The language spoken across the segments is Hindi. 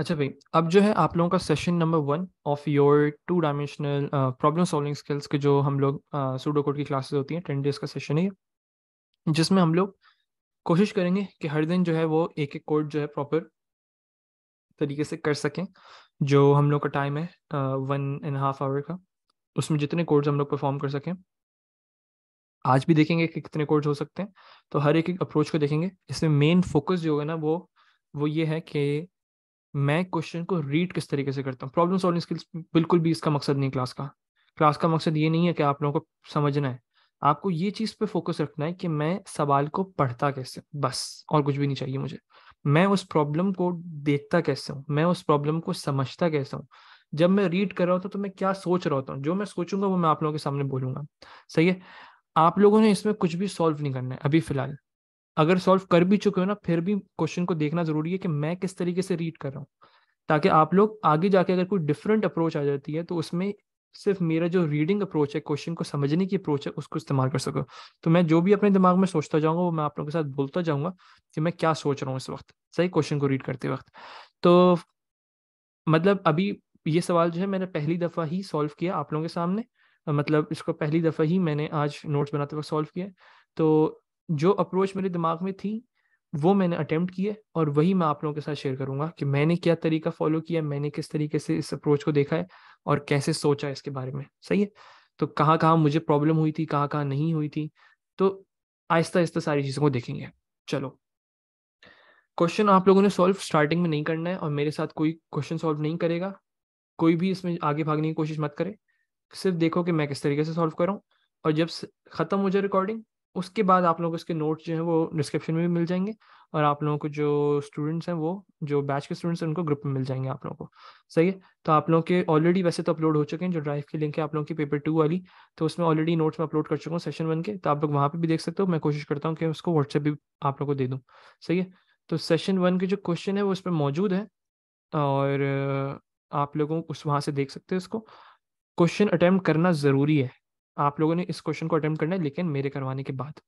अच्छा भाई अब जो है आप लोगों का session number one of your two dimensional problem solving skills के जो हम लोग सूडो uh, कोड की क्लासेस होती हैं टेन डेज का सेशन है ये, जिसमें हम लोग कोशिश करेंगे कि हर दिन जो है वो एक एक कोड जो है प्रॉपर तरीके से कर सकें जो हम लोग का टाइम है वन एंड हाफ आवर का उसमें जितने कोड्स हम लोग परफॉर्म कर सकें आज भी देखेंगे कि कितने कोड्स हो सकते हैं तो हर एक एक अप्रोच को देखेंगे इसमें मेन फोकस जो होगा ना वो वो ये है कि मैं क्वेश्चन को रीड किस तरीके से करता हूँ प्रॉब्लम सॉल्विंग स्किल्स बिल्कुल भी इसका मकसद नहीं क्लास का क्लास का मकसद ये नहीं है कि आप लोगों को समझना है आपको ये चीज़ पे फोकस रखना है कि मैं सवाल को पढ़ता कैसे बस और कुछ भी नहीं चाहिए मुझे मैं उस प्रॉब्लम को देखता कैसे हूँ मैं उस प्रॉब्लम को समझता कैसे हूँ जब मैं रीड कर रहा होता तो मैं क्या सोच रहा होता हूँ जो मैं सोचूंगा वो मैं आप लोगों के सामने बोलूंगा सही है आप लोगों ने इसमें कुछ भी सॉल्व नहीं करना है अभी फिलहाल अगर सॉल्व कर भी चुके हो ना फिर भी क्वेश्चन को देखना जरूरी है कि मैं किस तरीके से रीड कर रहा हूँ ताकि आप लोग आगे जाके अगर कोई डिफरेंट अप्रोच आ जाती है तो उसमें सिर्फ मेरा जो रीडिंग अप्रोच है क्वेश्चन को समझने की अप्रोच है उसको इस्तेमाल कर सको तो मैं जो भी अपने दिमाग में सोचता जाऊंगा वो मैं आप लोगों के साथ बोलता जाऊंगा कि मैं क्या सोच रहा हूँ इस वक्त सही क्वेश्चन को रीड करते वक्त तो मतलब अभी ये सवाल जो है मैंने पहली दफ़ा ही सॉल्व किया आप लोगों के सामने मतलब इसको पहली दफ़ा ही मैंने आज नोट्स बनाते वक्त सॉल्व किया तो जो अप्रोच मेरे दिमाग में थी वो मैंने अटेम्प्ट किए और वही मैं आप लोगों के साथ शेयर करूंगा कि मैंने क्या तरीका फॉलो किया मैंने किस तरीके से इस अप्रोच को देखा है और कैसे सोचा इसके बारे में सही है तो कहाँ कहाँ मुझे प्रॉब्लम हुई थी कहाँ कहाँ नहीं हुई थी तो आहिस्ता आहिस्ता सारी चीज़ों को देखेंगे चलो क्वेश्चन आप लोगों ने सॉल्व स्टार्टिंग में नहीं करना है और मेरे साथ कोई क्वेश्चन सॉल्व नहीं करेगा कोई भी इसमें आगे भागने की कोशिश मत करे सिर्फ देखो कि मैं किस तरीके से सॉल्व कर रहा हूँ और जब ख़त्म हो जाए रिकॉर्डिंग उसके बाद आप लोगों को इसके नोट्स जो है वो डिस्क्रिप्शन में भी मिल जाएंगे और आप लोगों को जो स्टूडेंट्स हैं वो जो बैच के स्टूडेंट्स हैं उनको ग्रुप में मिल जाएंगे आप लोगों को सही है तो आप लोगों के ऑलरेडी वैसे तो अपलोड हो चुके हैं जो ड्राइव की लिंक है आप लोगों की पेपर टू वाली तो उसमें ऑलरेडी नोट्स में अपलोड कर चुका हूँ सेशन वन के तो आप लोग वहाँ पर भी देख सकते हो मैं कोशिश करता हूँ कि उसको व्हाट्सएप भी आप लोग को दे दूँ सही है तो सेशन वन के जो क्वेश्चन है वो उस पर मौजूद है और आप लोगों उस वहाँ से देख सकते हो उसको क्वेश्चन अटैम्प्ट करना ज़रूरी है आप लोगों ने इस क्वेश्चन को अटेम्प्ट करना है लेकिन मेरे करवाने के बाद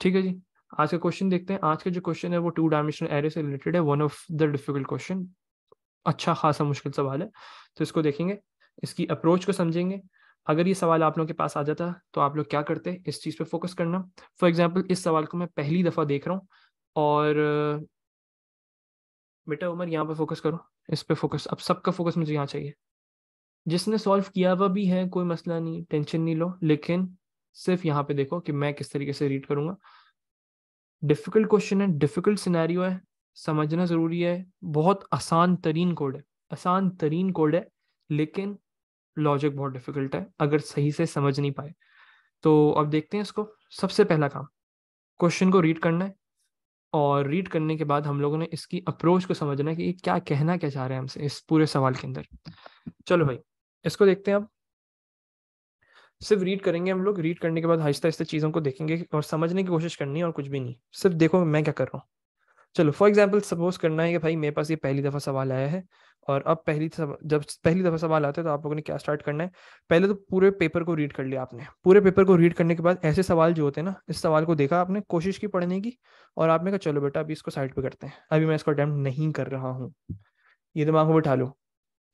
ठीक है जी आज का क्वेश्चन देखते हैं आज का जो क्वेश्चन है वो टू डायमेंशनल एरे से रिलेटेड है one of the difficult question अच्छा खासा मुश्किल सवाल है तो इसको देखेंगे इसकी अप्रोच को समझेंगे अगर ये सवाल आप लोगों के पास आ जाता तो आप लोग क्या करते इस चीज़ पे फोकस करना फॉर एग्जांपल इस सवाल को मैं पहली दफ़ा देख रहा हूँ और बेटा उमर यहाँ पर फोकस करो इस पर फोकस अब सबका फोकस मुझे यहाँ चाहिए जिसने सॉल्व किया हुआ भी है कोई मसला नहीं टेंशन नहीं लो लेकिन सिर्फ यहाँ पे देखो कि मैं किस तरीके से रीड करूंगा डिफिकल्ट क्वेश्चन है डिफिकल्ट सिनेरियो है समझना ज़रूरी है बहुत आसान तरीन कोड है आसान तरीन कोड है लेकिन लॉजिक बहुत डिफिकल्ट है अगर सही से समझ नहीं पाए तो अब देखते हैं इसको सबसे पहला काम क्वेश्चन को रीड करना है और रीड करने के बाद हम लोगों ने इसकी अप्रोच को समझना है कि ये क्या कहना क्या चाह रहे हैं हमसे इस पूरे सवाल के अंदर चलो भाई इसको देखते हैं अब सिर्फ रीड करेंगे हम लोग रीड करने के बाद आहिस्ता आहिस्ता चीज़ों को देखेंगे और समझने की कोशिश करनी है और कुछ भी नहीं सिर्फ देखो मैं क्या कर रहा हूँ चलो फॉर एग्जाम्पल सपोज करना है कि भाई मेरे पास ये पहली दफ़ा सवाल आया है और अब पहली जब पहली दफ़ा सवाल आता है तो आप लोगों ने क्या स्टार्ट करना है पहले तो पूरे पेपर को रीड कर लिया आपने पूरे पेपर को रीड करने के बाद ऐसे सवाल जो होते हैं ना इस सवाल को देखा आपने कोशिश की पढ़ने की और आपने कहा चलो बेटा अभी इसको साइड पर करते हैं अभी मैं इसको अटैम्प्ट नहीं कर रहा हूँ ये दिमाग में बैठा लो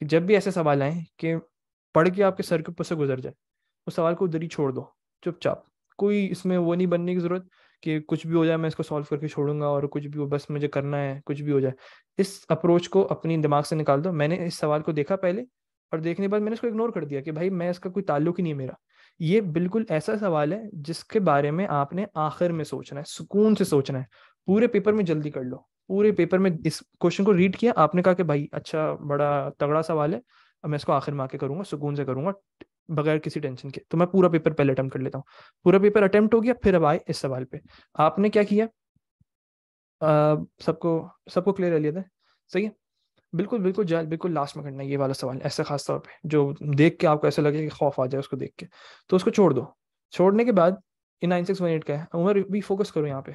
कि जब भी ऐसे सवाल आए कि पढ़ के आपके सर के ऊपर से गुजर जाए उस सवाल को उधर ही छोड़ दो चुपचाप कोई इसमें वो नहीं बनने की जरूरत कि कुछ भी हो जाए मैं इसको सॉल्व करके छोड़ूंगा और कुछ भी हो बस मुझे करना है कुछ भी हो जाए इस अप्रोच को अपने दिमाग से निकाल दो मैंने इस सवाल को देखा पहले और देखने के बाद मैंने इसको इग्नोर कर दिया कि भाई मैं इसका कोई ताल्लुक ही नहीं है मेरा ये बिल्कुल ऐसा सवाल है जिसके बारे में आपने आखिर में सोचना है सुकून से सोचना है पूरे पेपर में जल्दी कर लो पूरे पेपर में इस क्वेश्चन को रीड किया आपने कहा कि भाई अच्छा बड़ा तगड़ा सवाल है अब मैं इसको आखिर में आके करूंगा सुकून से करूंगा बगैर किसी टेंशन के तो मैं पूरा पेपर पहले अटेम्प्ट कर लेता हूँ पूरा पेपर अटेम्प्ट हो गया फिर अब आए इस सवाल पे आपने क्या किया सबको सबको क्लियर लिया था सही है बिल्कुल बिल्कुल जाए बिल्कुल लास्ट में करना ये वाला सवाल ऐसे खास तौर पे जो देख के आपको ऐसा लगे कि खौफ आ जाए उसको देख के तो उसको छोड़ दो छोड़ने के बाद ये नाइन सिक्स वन एट का है मैं भी फोकस करो यहाँ पे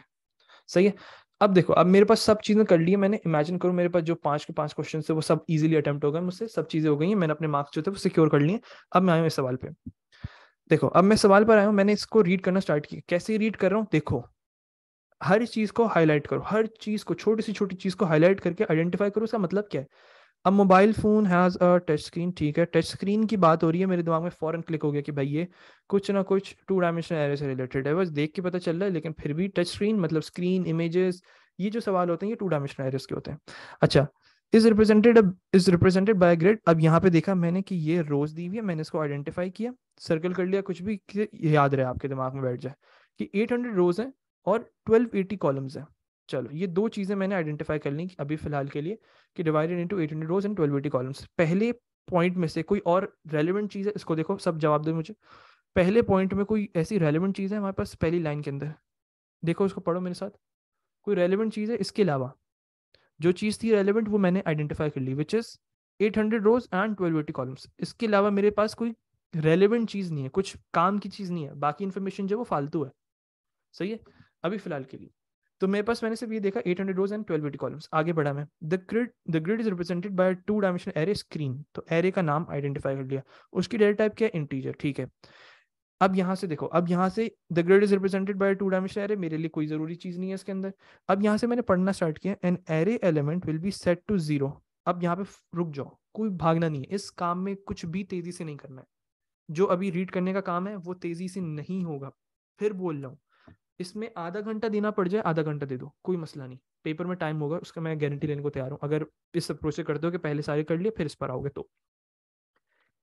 सही है अब देखो अब मेरे पास सब चीजें कर ली है मैंने इमेजिन करो मेरे पास जो पांच के पांच क्वेश्चन थे वो सब इजीली अटेम्प्ट हो गए मुझसे सब चीजें हो गई हैं मैंने अपने मार्क्स जो थे वो सिक्योर कर लिए अब मैं आया हूँ इस सवाल पे देखो अब मैं सवाल पर आया हूँ मैंने इसको रीड करना स्टार्ट किया कैसे रीड कर रहा हूँ देखो हर चीज को हाईलाइट करो हर चीज को छोटी सी छोटी चीज को हाईलाइट करके आइडेंटिफाई करो उसका मतलब क्या है अब mobile phone has a touch screen ठीक है टच स्क्रीन की बात हो रही है मेरे दिमाग में फ़ौरन क्लिक हो गया कि भाई ये कुछ ना कुछ टू डायमेंशनल एरे से रिलेटेड है बस देख के पता चल रहा है लेकिन फिर भी टच स्क्रीन मतलब स्क्रीन इमेजेस ये जो सवाल होते हैं ये टू डायमेंशनल एरेस के होते हैं अच्छा is represented is represented by grid अब यहाँ पे देखा मैंने कि ये रोज दी हुई है मैंने इसको आइडेंटिफाई किया सर्कल कर लिया कुछ भी याद रहे आपके दिमाग में बैठ जाए कि 800 रोज हैं और 1280 कॉलम्स हैं चलो ये दो चीज़ें मैंने आइडेंटिफाई कर ली अभी फिलहाल के लिए कि divided into 800 rows and twelve eighty columns पहले पॉइंट में से कोई और रेलिवेंट चीज़ है इसको देखो सब जवाब दो मुझे पहले पॉइंट में कोई ऐसी रेलिवेंट चीज़ है हमारे पास पहली लाइन के अंदर देखो इसको पढ़ो मेरे साथ कोई रेलिवेंट चीज़ है इसके अलावा जो चीज़ थी रेलिवेंट वो मैंने आइडेंटिफाई कर ली which is eight hundred rows and twelve eighty columns इसके अलावा मेरे पास कोई रेलिवेंट चीज़ नहीं है कुछ काम की चीज़ नहीं है बाकी इन्फॉर्मेशन जो वो फालतू है सही है अभी फ़िलहाल के लिए तो मेरे पास मैंने सिर्फ ये देखा eight hundred rows and twelve eighty columns आगे बढ़ा मैं the grid the grid is represented by two dimension array screen तो एरे का नाम आइडेंटिफाई कर लिया उसकी डेटा टाइप क्या है इंटीजर ठीक है अब यहाँ से देखो अब यहाँ से the grid is represented by two dimension array मेरे लिए कोई जरूरी चीज नहीं है इसके अंदर अब यहाँ से मैंने पढ़ना स्टार्ट किया an array element will be set to zero अब यहाँ पे रुक जाओ कोई भागना नहीं है इस काम में कुछ भी तेजी से नहीं करना है जो अभी रीड करने का काम है वो तेजी से नहीं होगा फिर बोल रहा हूँ इसमें आधा घंटा देना पड़ जाए आधा घंटा दे दो कोई मसला नहीं पेपर में टाइम होगा उसका मैं गारंटी लेने को तैयार हूँ अगर इस अप्रोच से कर दो कि पहले सारे कर लिए फिर इस पर आओगे तो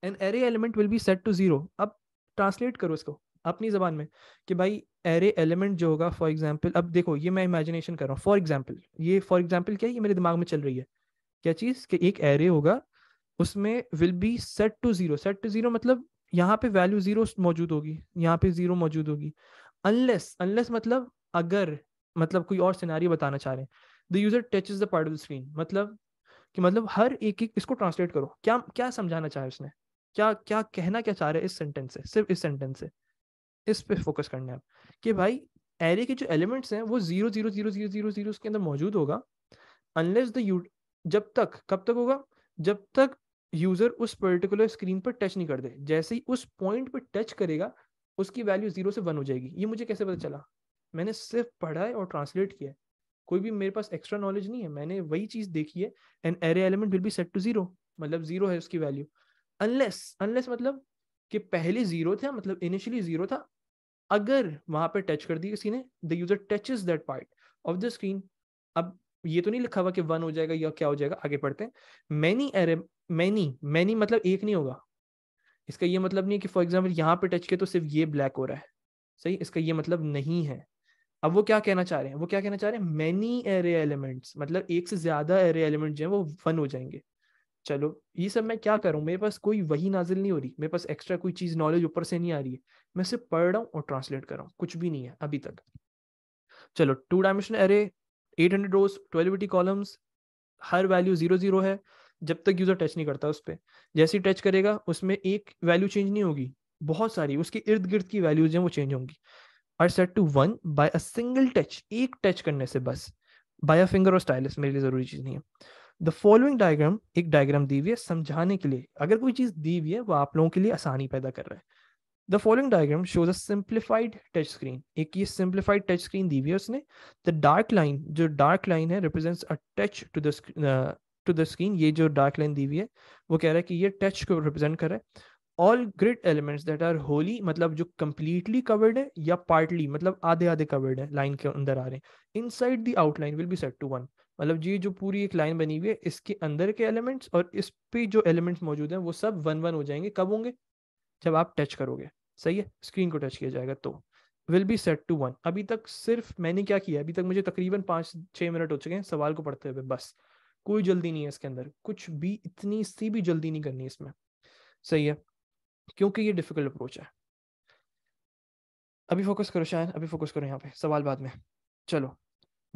an array element will be set to zero अब ट्रांसलेट करो इसको अपनी जबान में कि भाई एरे एलिमेंट जो होगा फॉर एग्जाम्पल अब देखो ये मैं इमेजिनेशन कर रहा हूँ फॉर एग्जाम्पल ये फॉर एग्जाम्पल क्या है ये मेरे दिमाग में चल रही है क्या चीज़ कि एक एरे होगा उसमें will be set to zero set to zero मतलब यहाँ पे वैल्यू जीरो मौजूद होगी यहाँ पे जीरो मौजूद होगी अनलेस अनलेस मतलब अगर मतलब कोई और सिनारी बताना चाह रहे हैं the user touch is the part of the screen मतलब कि मतलब हर एक एक इसको ट्रांसलेट करो क्या क्या समझाना चाहे उसने क्या क्या कहना क्या चाह रहे हैं इस सेंटेंस से सिर्फ इस सेंटेंस से इस पे फोकस करने आप कि भाई एरे के जो एलिमेंट्स हैं वो zero zero zero zero zero zero उसके अंदर मौजूद होगा अनलेस द जब तक कब तक होगा जब तक यूजर उस पर्टिकुलर स्क्रीन पर टच नहीं कर दे जैसे ही उस पॉइंट पर टच करेगा उसकी वैल्यू जीरो से वन हो जाएगी ये मुझे कैसे पता चला मैंने सिर्फ पढ़ा है और ट्रांसलेट किया है कोई भी मेरे पास एक्स्ट्रा नॉलेज नहीं है मैंने वही चीज देखी है and array element will be set to zero मतलब जीरो है उसकी वैल्यू अनलेस अनलेस मतलब कि पहले जीरो था मतलब इनिशियली जीरो था अगर वहां पर टच कर दी किसी ने the user is that part of the screen अब ये तो नहीं लिखा हुआ कि वन हो जाएगा या क्या हो जाएगा आगे पढ़ते हैं मैनी एरे मैनी मैनी मतलब एक नहीं होगा इसका ये मतलब नहीं कि फॉर एग्जाम्पल यहाँ पे टच किया तो सिर्फ ये ब्लैक हो रहा है सही इसका ये मतलब नहीं है अब वो क्या कहना चाह रहे हैं वो क्या कहना चाह रहे हैं मैनी एरे एलिमेंट्स मतलब एक से ज्यादा एरे एलिमेंट जो है वो वन हो जाएंगे चलो ये सब मैं क्या करूँ मेरे पास कोई वही नाजिल नहीं हो रही मेरे पास एक्स्ट्रा कोई चीज़ नॉलेज ऊपर से नहीं आ रही है मैं सिर्फ पढ़ रहा हूँ और ट्रांसलेट कर रहा हूँ कुछ भी नहीं है अभी तक चलो two dimension array eight hundred rows twelve eighty columns हर वैल्यू जीरो जीरो है जब तक यूजर टच नहीं करता उस पर जैसे टच करेगा उसमें एक वैल्यू चेंज नहीं होगी बहुत सारी उसके इर्द गिर्द की वैल्यूज हैं वो चेंज होंगी are set to one by a single touch एक टच करने से बस बाय अ फिंगर और स्टाइलस मेरे लिए जरूरी चीज नहीं है द फॉलोइंग डायग्राम एक डायग्राम दी हुई है समझाने के लिए अगर कोई चीज दी हुई है वो आप लोगों के लिए आसानी पैदा कर रहा है the following diagram shows a simplified touch screen एक ये सिंप्लीफाइड टच स्क्रीन दी हुई है उसने द डार्क लाइन जो डार्क लाइन है represents a touch to the to the screen ये जो डार्क लाइन दी हुई है वो कह रहा है कि ये टच को रिप्रेजेंट कर रहा है all grid elements that are wholly मतलब जो कम्प्लीटली कवर्ड है या पार्टली मतलब आधे आधे कवर्ड है लाइन के अंदर आ रहे हैं inside the outline will be set to one मतलब ये जो पूरी एक लाइन बनी हुई है इसके अंदर के एलिमेंट्स और इस पे जो एलिमेंट्स मौजूद हैं वो सब वन वन हो जाएंगे कब होंगे जब आप टच करोगे सही है स्क्रीन को टच किया जाएगा तो will be set to one अभी तक सिर्फ मैंने क्या किया अभी तक मुझे तकरीबन पाँच छः मिनट हो चुके हैं सवाल को पढ़ते हुए बस कोई जल्दी नहीं है इसके अंदर कुछ भी इतनी सी भी जल्दी नहीं करनी इसमें सही है क्योंकि ये डिफिकल्ट अप्रोच है अभी फोकस करो शायद अभी फोकस करो यहाँ पे सवाल बाद में चलो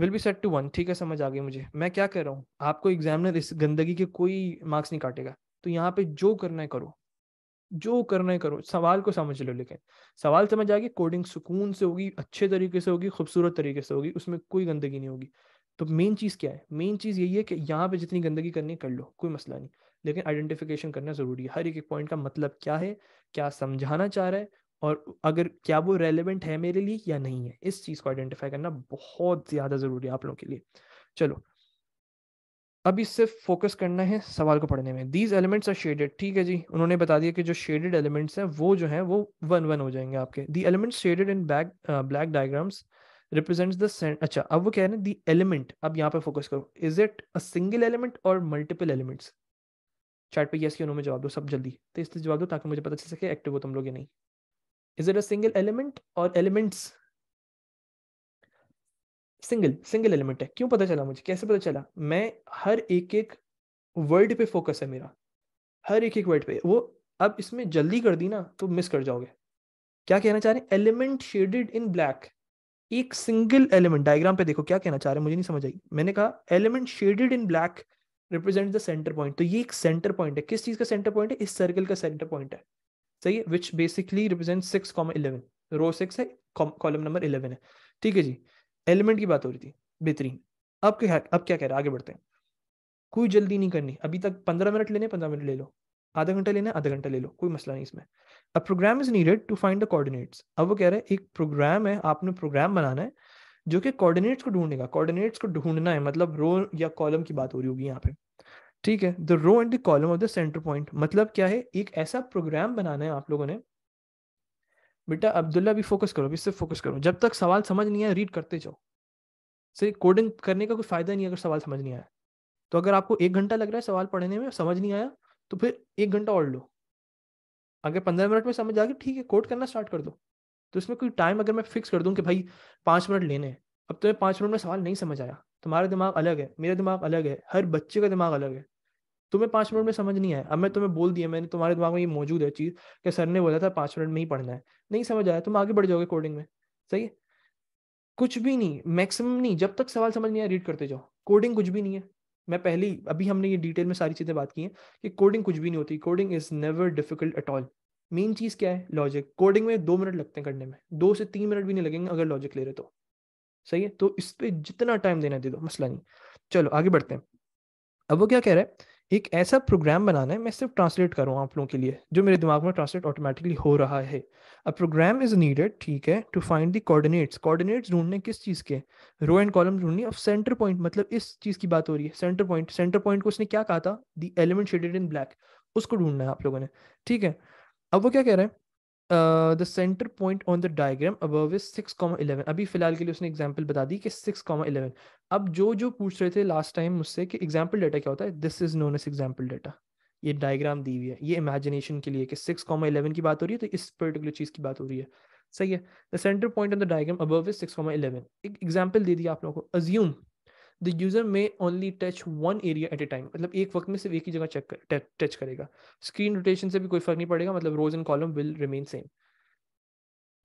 will be set to one ठीक है समझ आ गई मुझे मैं क्या कह रहा हूँ आपको एग्जामिनर इस गंदगी के कोई मार्क्स नहीं काटेगा तो यहाँ पे जो करना है करो जो करना है करो सवाल को समझ लो लेकिन सवाल समझ आएगी कोडिंग सुकून से होगी अच्छे तरीके से होगी खूबसूरत तरीके से होगी उसमें कोई गंदगी नहीं होगी तो मेन चीज़ क्या है मेन चीज़ यही है कि यहाँ पे जितनी गंदगी करनी कर लो कोई मसला नहीं लेकिन आइडेंटिफिकेशन करना ज़रूरी है हर एक एक पॉइंट का मतलब क्या है क्या समझाना चाह रहा है और अगर क्या वो रेलिवेंट है मेरे लिए या नहीं है इस चीज़ को आइडेंटिफाई करना बहुत ज़्यादा ज़रूरी है आप लोगों के लिए चलो अभी सिर्फ फोकस करना है सवाल को पढ़ने में दीज एलिमेंट्स आर शेडेड ठीक है जी उन्होंने बता दिया कि जो शेडेड एलिमेंट्स हैं वो जो हैं वो वन वन हो जाएंगे आपके the elements shaded in black black diagrams represent the अच्छा अब वो कह रहे हैं दी एलिमेंट अब यहाँ पे फोकस करो is it a single element और मल्टीपल एलिमेंट्स चार्ट पे यस क्यों में जवाब दो सब जल्दी तो इससे जवाब दो ताकि मुझे पता चल सके एक्टिव हो तुम लोग या नहीं is it a single element और एलिमेंट्स सिंगल सिंगल एलिमेंट है क्यों पता चला मुझे कैसे पता चला मैं हर एक एक वर्ड पे फोकस है मेरा हर एक एक वर्ड पे वो अब इसमें जल्दी कर दी ना तो मिस कर जाओगे क्या कहना चाह रहे हैं एलिमेंट शेडेड इन ब्लैक एक सिंगल एलिमेंट डायग्राम पे देखो क्या कहना चाह रहे हैं मुझे नहीं समझ आई मैंने कहा element shaded in black represent the centre point तो ये एक सेंटर पॉइंट है किस चीज का सेंटर पॉइंट है इस सर्कल का सेंटर पॉइंट है सही है which basically represent six comma eleven row six है कॉलम नंबर इलेवन है ठीक है जी एलिमेंट की बात हो रही थी बेहतरीन अब क्या अब क्या कह रहे हैं आगे बढ़ते हैं कोई जल्दी नहीं करनी अभी तक पंद्रह मिनट लेने पंद्रह मिनट ले लो आधा घंटा लेना आधा घंटा ले लो कोई मसला नहीं इसमें a program is needed to find the coordinates अब वो कह रहे हैं एक प्रोग्राम है आपने प्रोग्राम बनाना है जो कि कोऑर्डिनेट्स को ढूंढेगा कोऑर्डिनेट्स को ढूंढना है मतलब रो या कॉलम की बात हो रही होगी यहाँ पे ठीक है the row and the column of the centre point मतलब क्या है एक ऐसा प्रोग्राम बनाना है आप लोगों ने बेटा अब्दुल्ला भी फोकस करो भी सिर्फ फोकस करो जब तक सवाल समझ नहीं आया रीड करते जाओ सिर्फ कोडिंग करने का कोई फायदा नहीं अगर सवाल समझ नहीं आया तो अगर आपको एक घंटा लग रहा है सवाल पढ़ने में समझ नहीं आया तो फिर एक घंटा और लो अगर पंद्रह मिनट में समझ आ गया ठीक है कोड करना स्टार्ट कर दो तो इसमें कोई टाइम अगर मैं फिक्स कर दूँ कि भाई पाँच मिनट लेने हैं अब तुम्हें तो पाँच मिनट में सवाल नहीं समझ आया तुम्हारा दिमाग अलग है मेरा दिमाग अलग है हर बच्चे का दिमाग अलग है तुम्हें पाँच मिनट में समझ नहीं आया अब मैं तुम्हें बोल दिया मैंने तुम्हारे दिमाग में ये मौजूद है चीज़ कि सर ने बोला था पाँच मिनट में ही पढ़ना है नहीं समझ आया तुम आगे बढ़ जाओगे कोडिंग में सही है कुछ भी नहीं मैक्सिमम नहीं जब तक सवाल समझ नहीं आया रीड करते जाओ कोडिंग कुछ भी नहीं है मैं पहली अभी हमने ये डिटेल में सारी चीज़ें बात की हैं कि कोडिंग कुछ भी नहीं होती coding is never difficult at all main चीज़ क्या है लॉजिक कोडिंग में दो मिनट लगते हैं करने में दो से तीन मिनट भी नहीं लगेंगे अगर लॉजिक ले रहे तो सही है तो इस पर जितना टाइम देना दे दो मसला नहीं चलो आगे बढ़ते हैं अब वो क्या कह रहा है एक ऐसा प्रोग्राम बनाना है मैं सिर्फ ट्रांसलेट कर रहा हूँ आप लोगों के लिए जो मेरे दिमाग में ट्रांसलेट ऑटोमेटिकली हो रहा है अ प्रोग्राम इज नीडेड ठीक है to find the coordinates coordinates ढूंढने किस चीज़ के रो एंड कॉलम ढूंढनी ऑफ सेंटर पॉइंट मतलब इस चीज़ की बात हो रही है सेंटर पॉइंट सेंटर पॉइंट को उसने क्या कहा था the element shaded in black उसको ढूंढना है आप लोगों ने ठीक है अब वो क्या कह रहे हैं the centre point on the diagram above is six comma eleven अभी फिलहाल के लिए उसने एग्जाम्पल बता दी कि सिक्स कॉमा इलेवन अब जो जो पूछ रहे थे लास्ट टाइम मुझसे कि एग्जाम्पल डाटा क्या होता है this is known as example data ये डायग्राम दी हुई है ये इमेजिनेशन के लिए कि सिक्स कॉमा इलेवन की बात हो रही है तो इस पर्टिकुलर चीज़ की बात हो रही है सही है the centre point on the diagram above is six comma eleven एक एग्जाम्पल दे दिया आप लोगों को assume the user may only touch one area at a time मतलब एक वक्त में सिर्फ एक ही जगह चेक टच करेगा स्क्रीन रोटेशन से भी कोई फर्क नहीं पड़ेगा मतलब rows and column will remain same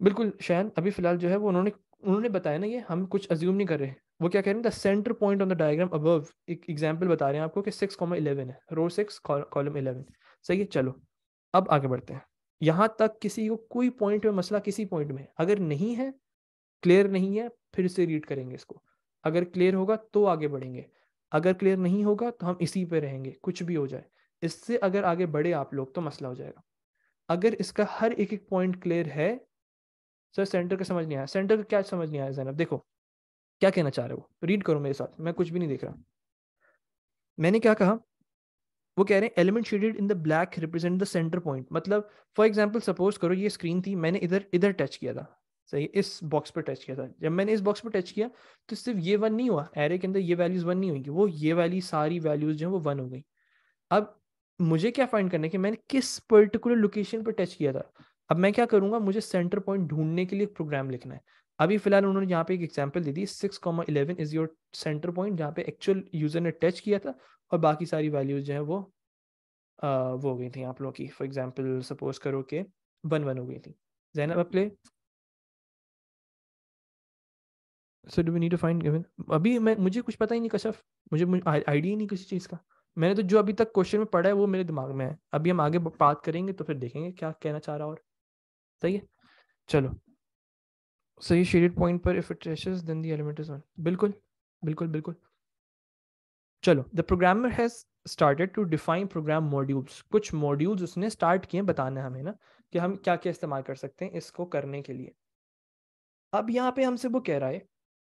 बिल्कुल शैन अभी फिलहाल जो है वो उन्होंने उन्होंने बताया ना ये हम कुछ अज्यूम नहीं कर रहे वो क्या कह रहे हैं the centre point on the diagram अब एक एग्जाम्पल बता रहे हैं आपको कि सिक्स कॉमा इलेवन है रो सिक्स कॉलम इलेवन सही है चलो अब आगे बढ़ते हैं यहाँ तक किसी को कोई पॉइंट में मसला किसी पॉइंट में अगर नहीं है क्लियर नहीं है फिर से रीड करेंगे इसको अगर क्लियर होगा तो आगे बढ़ेंगे अगर क्लियर नहीं होगा तो हम इसी पे रहेंगे कुछ भी हो जाए इससे अगर आगे बढ़े आप लोग तो मसला हो जाएगा अगर इसका हर एक एक पॉइंट क्लियर है सर सेंटर का समझ नहीं आया सेंटर का क्या समझ नहीं आया जैनब देखो क्या कहना चाह रहे हो रीड करो मेरे साथ मैं कुछ भी नहीं देख रहा मैंने क्या कहा वो कह रहे हैं element shaded in the black represent the centre point मतलब फॉर एग्जाम्पल सपोज करो ये स्क्रीन थी मैंने इधर इधर टच किया था सही इस बॉक्स पर टच किया था जब मैंने इस बॉक्स पर टच किया तो सिर्फ ये वन नहीं हुआ एरे के अंदर ये वैल्यूज वन नहीं हुई वो ये वाली सारी वैल्यूज जो है वो वन हो गई अब मुझे क्या फाइंड करना है कि मैंने किस पर्टिकुलर लोकेशन पर टच किया था अब मैं क्या करूंगा मुझे सेंटर पॉइंट ढूंढने के लिए प्रोग्राम लिखना है अभी फिलहाल उन्होंने यहाँ पे एक एग्जाम्पल दे दी six comma eleven is your centre point जहाँ पे एक्चुअल यूजर ने टच किया था और बाकी सारी वैल्यूज जो है वो आ, वो हो गई थी आप लोगों की फॉर एग्जाम्पल सपोज करो कि वन वन हो गई थी जैनब अपले so do we need to find given अभी मैं मुझे कुछ पता ही नहीं कशफ मुझे आइडिया ही नहीं किसी चीज़ का मैंने तो जो अभी तक क्वेश्चन में पढ़ा है वो मेरे दिमाग में है अभी हम आगे बात करेंगे तो फिर देखेंगे क्या कहना चाह रहा और सही है चलो सही शेडेड पॉइंट पर if it reaches then the element is on बिल्कुल बिल्कुल बिल्कुल चलो the programmer has started to define program modules कुछ मॉड्यूल्स उसने स्टार्ट किए बताना हमें ना कि हम क्या क्या इस्तेमाल कर सकते हैं इसको करने के लिए अब यहाँ पे हमसे वो कह रहा है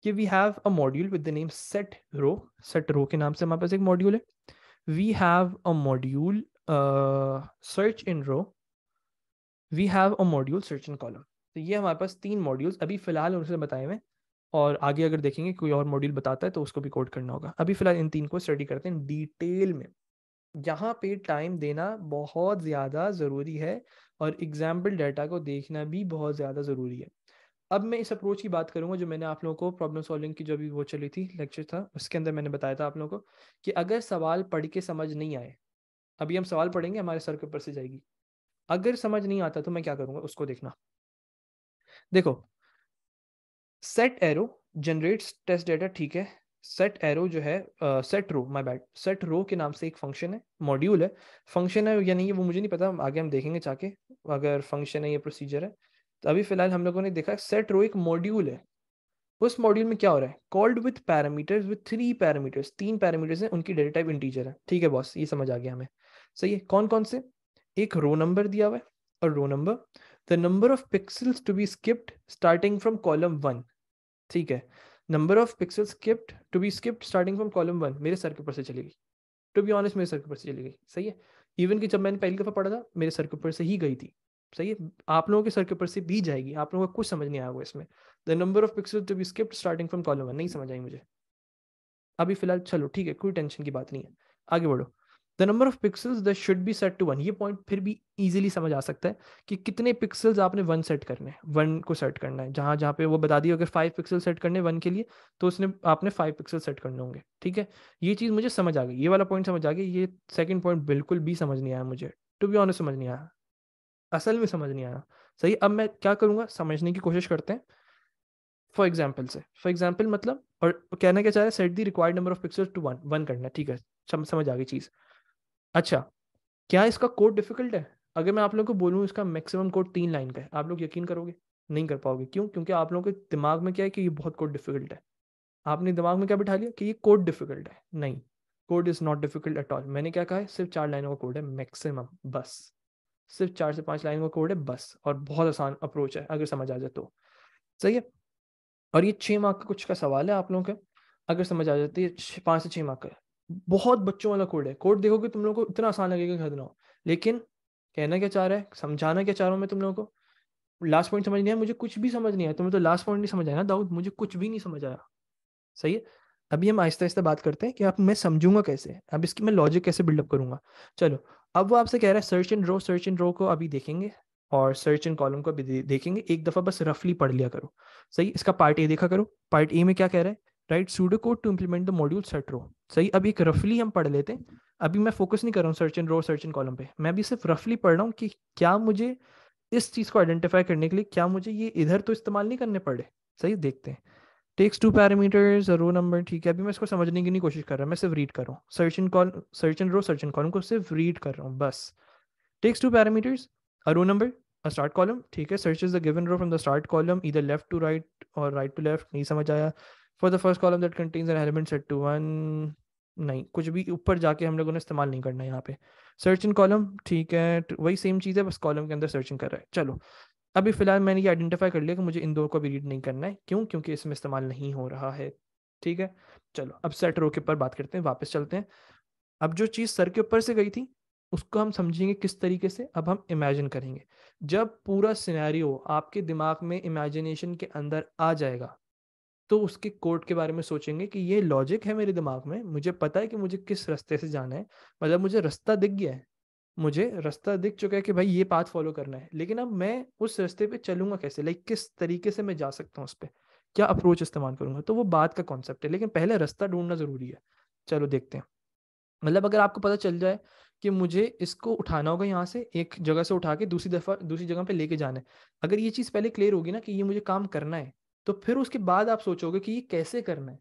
कि we have a module with the name set row set row के नाम से हमारे पास एक मॉड्यूल है we have a module search in row we have a module search in column तो ये हमारे पास तीन मॉड्यूल्स अभी फिलहाल उनसे बताए हुए और आगे अगर देखेंगे कोई और मॉड्यूल बताता है तो उसको भी कोड करना होगा अभी फिलहाल इन तीन को स्टडी करते हैं डिटेल में यहाँ पे टाइम देना बहुत ज़्यादा ज़रूरी है और एग्जाम्पल डाटा को देखना भी बहुत ज़्यादा ज़रूरी है अब मैं इस अप्रोच की बात करूंगा जो मैंने आप लोगों को प्रॉब्लम सॉल्विंग की जो भी वो चली थी लेक्चर था उसके अंदर मैंने बताया था आप लोगों को कि अगर सवाल पढ़ के समझ नहीं आए अभी हम सवाल पढ़ेंगे हमारे सर के ऊपर से जाएगी अगर समझ नहीं आता तो मैं क्या करूंगा उसको देखना देखो set arrow generates test data ठीक है सेट एरो जो है set row my bad set row के नाम से एक फंक्शन है मॉड्यूल है फंक्शन है या नहीं वो मुझे नहीं पता आगे हम देखेंगे चाहे अगर फंक्शन है या प्रोसीजर है तो अभी फिलहाल हम लोगों ने देखा सेट रो एक मॉड्यूल है उस मॉड्यूल में क्या हो रहा है called with parameters with three parameters तीन पैरामीटर्स हैं उनकी डेटा टाइप इंटीजर है ठीक है बॉस ये समझ आ गया हमें सही है कौन कौन से एक रो नंबर दिया हुआ है और row number the number of pixels to be skipped starting from column one ठीक है number of pixel skipped to be skipped starting from column one मेरे सर के ऊपर से चली गई टू बी ऑनेस्ट मेरे सर के ऊपर से चली गई सही है इवन कि जब मैंने पहली दफ़ा पढ़ा था मेरे सर के ऊपर से ही गई थी सही तो है आप लोगों के सर के ऊपर से भी जाएगी आप लोगों को कुछ समझ नहीं आएगा इसमें the number of pixel to be skipped starting from column one नहीं समझ आई मुझे अभी फिलहाल चलो ठीक है कोई टेंशन की बात नहीं है आगे बढ़ो the number of pixels the should be set to one ये पॉइंट फिर भी इजीली समझ आ सकता है कि कितने पिक्सल्स आपने वन सेट करने हैं वन को सेट करना है जहाँ जहाँ पे वो बता दिए अगर फाइव पिक्सल सेट करने वन के लिए तो उसने आपने फाइव पिक्सल सेट करने होंगे ठीक है ये चीज़ मुझे समझ आ गई ये वाला पॉइंट समझ आ गया ये सेकेंड पॉइंट बिल्कुल भी समझ नहीं आया मुझे टू बी ऑनेस्ट समझ नहीं आया असल में समझ नहीं आया सही अब मैं क्या करूँगा समझने की कोशिश करते हैं फॉर एग्जाम्पल से फॉर एग्जाम्पल मतलब और कहना क्या चाह रहे हैं set the required number of pixel to one one करना ठीक है समझ आ गई चीज़ अच्छा क्या इसका कोड डिफिकल्ट है अगर मैं आप लोगों को बोलूँ इसका मैक्सिमम कोड तीन लाइन का है आप लोग यकीन करोगे नहीं कर पाओगे क्यों क्योंकि आप लोगों के दिमाग में क्या है कि ये बहुत कोड डिफिकल्ट है आपने दिमाग में क्या बिठा लिया कि ये कोड डिफिकल्ट है नहीं code is not difficult at all मैंने क्या कहा है सिर्फ चार लाइनों का कोड है मैक्सिमम बस सिर्फ चार से पांच लाइन का कोड है बस और बहुत आसान अप्रोच है अगर समझ आ जाए तो सही है और ये छः मार्क का कुछ का सवाल है आप लोगों का अगर समझ आ जाती तो है पाँच से छः मार्क का बहुत बच्चों वाला कोड है कोड देखोगे तुम लोगों को इतना आसान लगेगा खरीदना हो लेकिन कहना क्या चाह रहा है समझाना क्या चाह रहा हूँ मैं तुम लोगों को लास्ट पॉइंट समझ नहीं आया मुझे कुछ भी समझ नहीं आया तुम्हें तो लास्ट पॉइंट नहीं समझ आया ना दाऊद मुझे कुछ भी नहीं समझ आया सही है अभी हम आहिस्ता आहिस्ता बात करते हैं कि आप मैं समझूंगा कैसे अब इसकी मैं लॉजिक कैसे बिल्डअप करूंगा चलो अब वो आपसे कह रहा है search in row search in रो को अभी देखेंगे और सर्च एंड कॉलम को अभी देखेंगे एक दफ़ा बस रफली पढ़ लिया करो सही इसका पार्ट ए देखा करो पार्ट ए में क्या कह रहा है write pseudo code to implement the module set row सही अब एक रफली हम पढ़ लेते हैं अभी मैं फोकस नहीं कर रहा हूँ search in row search in column पे मैं अभी सिर्फ रफली पढ़ रहा हूँ कि क्या मुझे इस चीज़ को आइडेंटिफाई करने के लिए क्या मुझे ये इधर तो इस्तेमाल नहीं करने पड़े सही देखते हैं takes two parameters row number ठीक है अभी मैं इसको समझने की नहीं कोशिश कर रहा मैं सिर्फ रीड कर रहा हूँ search in col search in row search in column को सिर्फ रीड कर रहा हूँ बस takes two parameters row number start column ठीक है search is the given row from the start column इधर लेफ्ट टू राइट और राइट टू लेफ्ट नहीं समझ आया for the first column that contains an element set to one नहीं कुछ भी ऊपर जाके हम लोगों ने इस्तेमाल नहीं करना है यहाँ पे सर्च इन कॉलम ठीक है तो वही सेम चीज़ है बस कॉलम के अंदर सर्चिंग कर रहा है चलो अभी फ़िलहाल मैंने ये आइडेंटिफाई कर लिया कि मुझे इन दो को भी रीड नहीं करना है क्यों क्योंकि इसमें इस्तेमाल नहीं हो रहा है ठीक है चलो अब सेट रो के ऊपर बात करते हैं वापस चलते हैं अब जो चीज़ सर के ऊपर से गई थी उसको हम समझेंगे किस तरीके से अब हम इमेजिन करेंगे जब पूरा सिनेरियो आपके दिमाग में इमेजिनेशन के अंदर आ जाएगा तो उसके कोर्ट के बारे में सोचेंगे कि ये लॉजिक है मेरे दिमाग में मुझे पता है कि मुझे किस रास्ते से जाना है मतलब मुझे रास्ता दिख गया है मुझे रास्ता दिख चुका है कि भाई ये पाथ फॉलो करना है लेकिन अब मैं उस रास्ते पे चलूंगा कैसे लाइक किस तरीके से मैं जा सकता हूँ उस पर क्या अप्रोच इस्तेमाल करूंगा तो वो बात का कॉन्सेप्ट है लेकिन पहले रास्ता ढूंढना जरूरी है चलो देखते हैं मतलब अगर आपको पता चल जाए कि मुझे इसको उठाना होगा यहाँ से एक जगह से उठा के दूसरी दफा दूसरी जगह पे लेके जाना है अगर ये चीज़ पहले क्लियर होगी ना कि ये मुझे काम करना है तो फिर उसके बाद आप सोचोगे कि ये कैसे करना है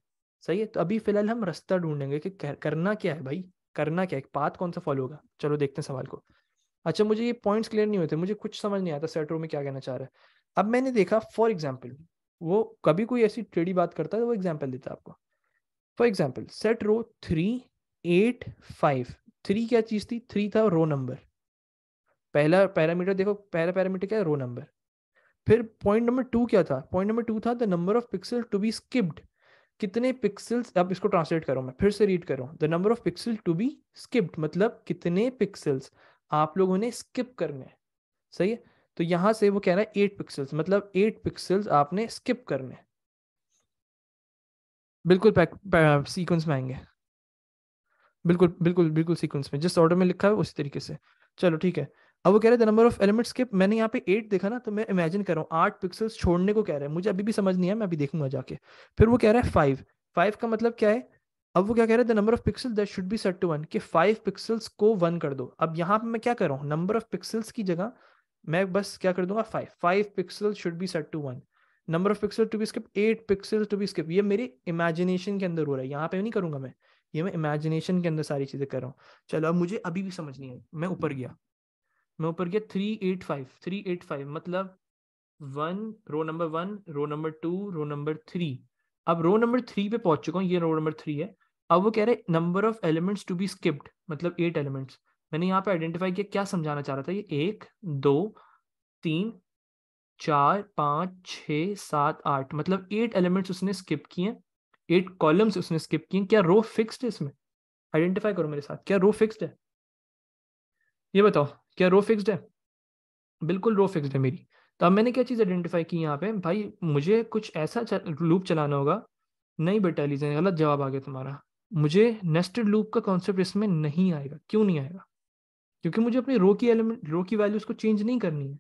सही है तो अभी फिलहाल हम रास्ता ढूंढेंगे कि करना क्या है भाई करना क्या एक पाथ कौन सा फॉलो होगा चलो देखते हैं सवाल को अच्छा मुझे ये पॉइंट्स क्लियर नहीं होते मुझे कुछ समझ नहीं आता सेटरो में क्या कहना चाह रहा है अब मैंने देखा फॉर एग्जाम्पल वो कभी कोई ऐसी ट्रेडी बात करता है वो एग्जाम्पल देता है आपको for example set row three eight five three क्या चीज़ थी थ्री था रो नंबर पहला पैरामीटर देखो पहला पैरामीटर क्या है रो नंबर फिर पॉइंट नंबर टू क्या था पॉइंट नंबर टू था the number of pixel to be skipped कितने पिक्सल्स अब इसको ट्रांसलेट करो मैं फिर से रीड करूँ the number of pixel to be skipped मतलब कितने पिक्सल्स आप लोगों ने स्किप करने सही है तो यहाँ से वो कह रहा है एट पिक्सल्स मतलब एट पिक्सल्स आपने स्किप करने बिल्कुल सीक्वेंस में आएंगे बिल्कुल बिल्कुल बिल्कुल सीक्वेंस में जिस ऑर्डर में लिखा है उसी तरीके से चलो ठीक है अब वो कह रहे द नंबर ऑफ एलिमेंट्स के मैंने यहाँ पे एट देखा ना तो मैं इमेजिन कर रहा हूँ आठ पिक्सल्स छोड़ने को कह रहा है मुझे अभी भी समझ नहीं है मैं अभी देखूंगा जाके फिर वो कह रहा है फाइव फाइव का मतलब क्या है अब वो क्या कह रहे हैं the number of pixel that should be set to one कि फाइव पिक्सल्स को वन कर दो अब यहाँ पे मैं क्या कर रहा हूँ नंबर ऑफ पिक्सल्स की जगह मैं बस क्या कर दूंगा five five pixel should be set to one number of pixel to be skip eight pixel to be skip ये मेरी इमेजिनेशन के अंदर हो रहा है यहाँ पे नहीं करूंगा मैं ये मैं इमेजिनेशन के अंदर सारी चीजें कर रहा हूँ चलो अब मुझे अभी भी समझ नहीं आई मैं ऊपर गया मैं ऊपर गया three eight five three eight five मतलब one row number one row number two row number three अब रो नंबर थ्री पे पहुंच चुका हूँ ये रो नंबर थ्री है अब वो कह रहे हैं number of elements to be skipped मतलब एट एलिमेंट्स मैंने यहाँ पे आइडेंटिफाई किया क्या समझाना चाह रहा था ये एक दो तीन चार पाँच छः सात आठ मतलब एट एलिमेंट्स उसने स्किप किए एट कॉलम्स उसने स्किप किए क्या रो फिक्स्ड है इसमें आइडेंटिफाई करो मेरे साथ क्या रो फिक्स्ड है ये बताओ क्या रो फिक्स्ड है बिल्कुल रो फिक्स्ड है मेरी तो अब मैंने क्या चीज़ आइडेंटिफाई की यहाँ पे भाई मुझे कुछ ऐसा लूप चलाना होगा नहीं बेटा लीजिए गलत जवाब आ गया तुम्हारा मुझे नेस्टेड लूप का कॉन्सेप्ट इसमें नहीं आएगा क्यों नहीं आएगा क्योंकि मुझे अपनी रो की एलिमेंट रो की वैल्यूज को चेंज नहीं करनी है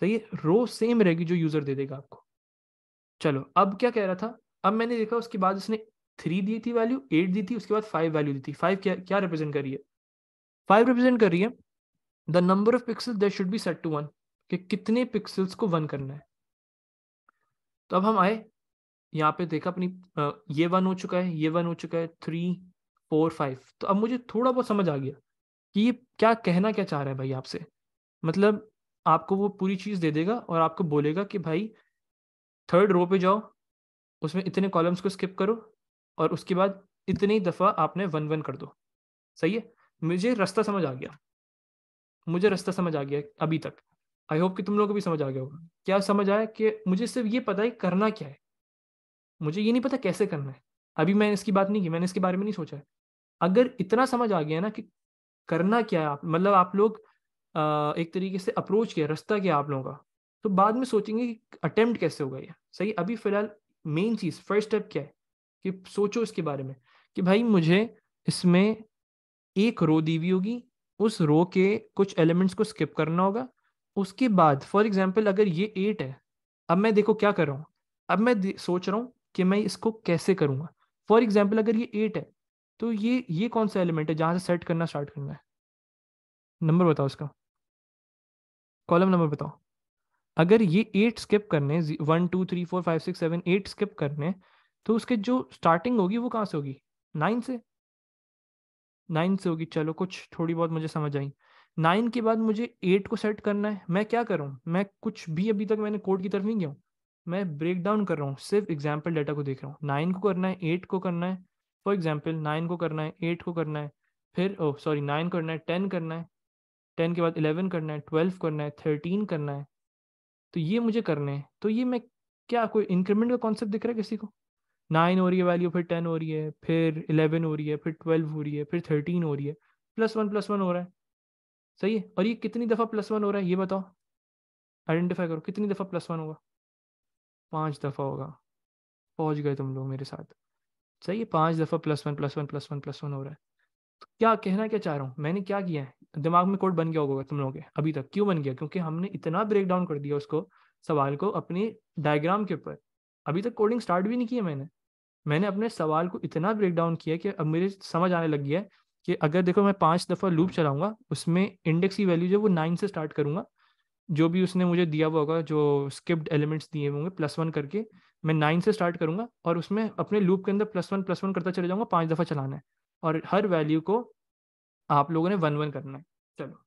सही है रो सेम रहेगी जो यूज़र दे देगा आपको चलो अब क्या कह रहा था अब मैंने देखा उसके बाद उसने थ्री दी थी वैल्यू एट दी थी उसके बाद फाइव वैल्यू दी थी फाइव क्या क्या रिप्रेजेंट करी है फाइव रिप्रेजेंट कर रही है the number of pixel there should be set to one कि कितने पिक्सल्स को वन करना है तो अब हम आए यहाँ पे देखा अपनी ये वन हो चुका है ये वन हो चुका है थ्री फोर फाइव तो अब मुझे थोड़ा बहुत समझ आ गया कि ये क्या कहना क्या चाह रहा है भाई आपसे मतलब आपको वो पूरी चीज़ दे देगा और आपको बोलेगा कि भाई थर्ड रो पे जाओ उसमें इतने कॉलम्स को स्किप करो और उसके बाद इतनी दफ़ा आपने वन वन कर दो सही है मुझे रास्ता समझ आ गया मुझे रास्ता समझ आ गया अभी तक आई होप कि तुम लोग को भी समझ आ गया होगा क्या समझ आया कि मुझे सिर्फ ये पता है करना क्या है मुझे ये नहीं पता कैसे करना है अभी मैंने इसकी बात नहीं की मैंने इसके बारे में नहीं सोचा है अगर इतना समझ आ गया ना कि करना क्या है आप मतलब आप लोग एक तरीके से अप्रोच किया रास्ता क्या आप लोगों का तो बाद में सोचेंगे कि अटेम्प्ट कैसे होगा ये सही अभी फिलहाल मेन चीज़ फर्स्ट स्टेप क्या है कि सोचो इसके बारे में कि भाई मुझे इसमें एक रो दी हुई होगी उस रो के कुछ एलिमेंट्स को स्किप करना होगा उसके बाद फॉर एग्जाम्पल अगर ये एट है अब मैं देखो क्या कर रहा हूँ अब मैं सोच रहा हूँ कि मैं इसको कैसे करूँगा फॉर एग्जाम्पल अगर ये एट है तो ये ये कौन सा एलिमेंट है जहाँ से सेट करना स्टार्ट करना है नंबर बताओ उसका कॉलम नंबर बताओ अगर ये एट स्किप करने one two three four five six seven eight skip करने तो उसके जो स्टार्टिंग होगी वो कहाँ से होगी नाइन से नाइन से होगी चलो कुछ थोड़ी बहुत मुझे समझ आई नाइन के बाद मुझे एट को सेट करना है मैं क्या कर रहा हूँ मैं कुछ भी अभी तक मैंने कोड की तरफ नहीं गया हूँ मैं ब्रेक डाउन कर रहा हूँ सिर्फ एग्जाम्पल डाटा को देख रहा हूँ नाइन को करना है एट को करना है फॉर एग्जाम्पल नाइन को करना है एट को करना है फिर ओ सॉरी नाइन करना है टेन करना है टेन के बाद इलेवन करना है ट्वेल्व करना है थर्टीन करना है तो ये मुझे करना है तो ये मैं क्या कोई इंक्रीमेंट का कॉन्सेप्ट दिख रहा है किसी को नाइन हो रही है वैल्यू फिर टेन हो रही है फिर इलेवन हो रही है फिर ट्वेल्व हो रही है फिर थर्टीन हो रही है प्लस वन प्लस वन हो रहा है सही है और ये कितनी दफ़ा प्लस वन हो रहा है ये बताओ आइडेंटिफाई करो कितनी दफ़ा प्लस वन होगा पाँच दफ़ा होगा पहुँच गए तुम लोग मेरे साथ सही है पाँच दफ़ा plus one plus one plus one plus one हो रहा है तो क्या कहना क्या चाह रहा हूँ मैंने क्या किया है दिमाग में कोड बन गया होगा तुम लोगों के अभी तक क्यों बन गया क्योंकि हमने इतना ब्रेक डाउन कर दिया उसको सवाल को अपने डायग्राम के ऊपर अभी तक कोडिंग स्टार्ट भी नहीं की है मैंने मैंने अपने सवाल को इतना ब्रेक डाउन किया कि अब मेरे समझ आने लग गया है कि अगर देखो मैं पांच दफ़ा लूप चलाऊंगा उसमें इंडेक्स की वैल्यू जो वो नाइन से स्टार्ट करूंगा जो भी उसने मुझे दिया हुआ होगा जो स्किप्ड एलिमेंट्स दिए होंगे प्लस वन करके मैं नाइन से स्टार्ट करूंगा और उसमें अपने लूप के अंदर प्लस वन प्लस वन करता चले जाऊंगा पांच दफ़ा चलाना है और हर वैल्यू को आप लोगों ने वन वन करना है चलो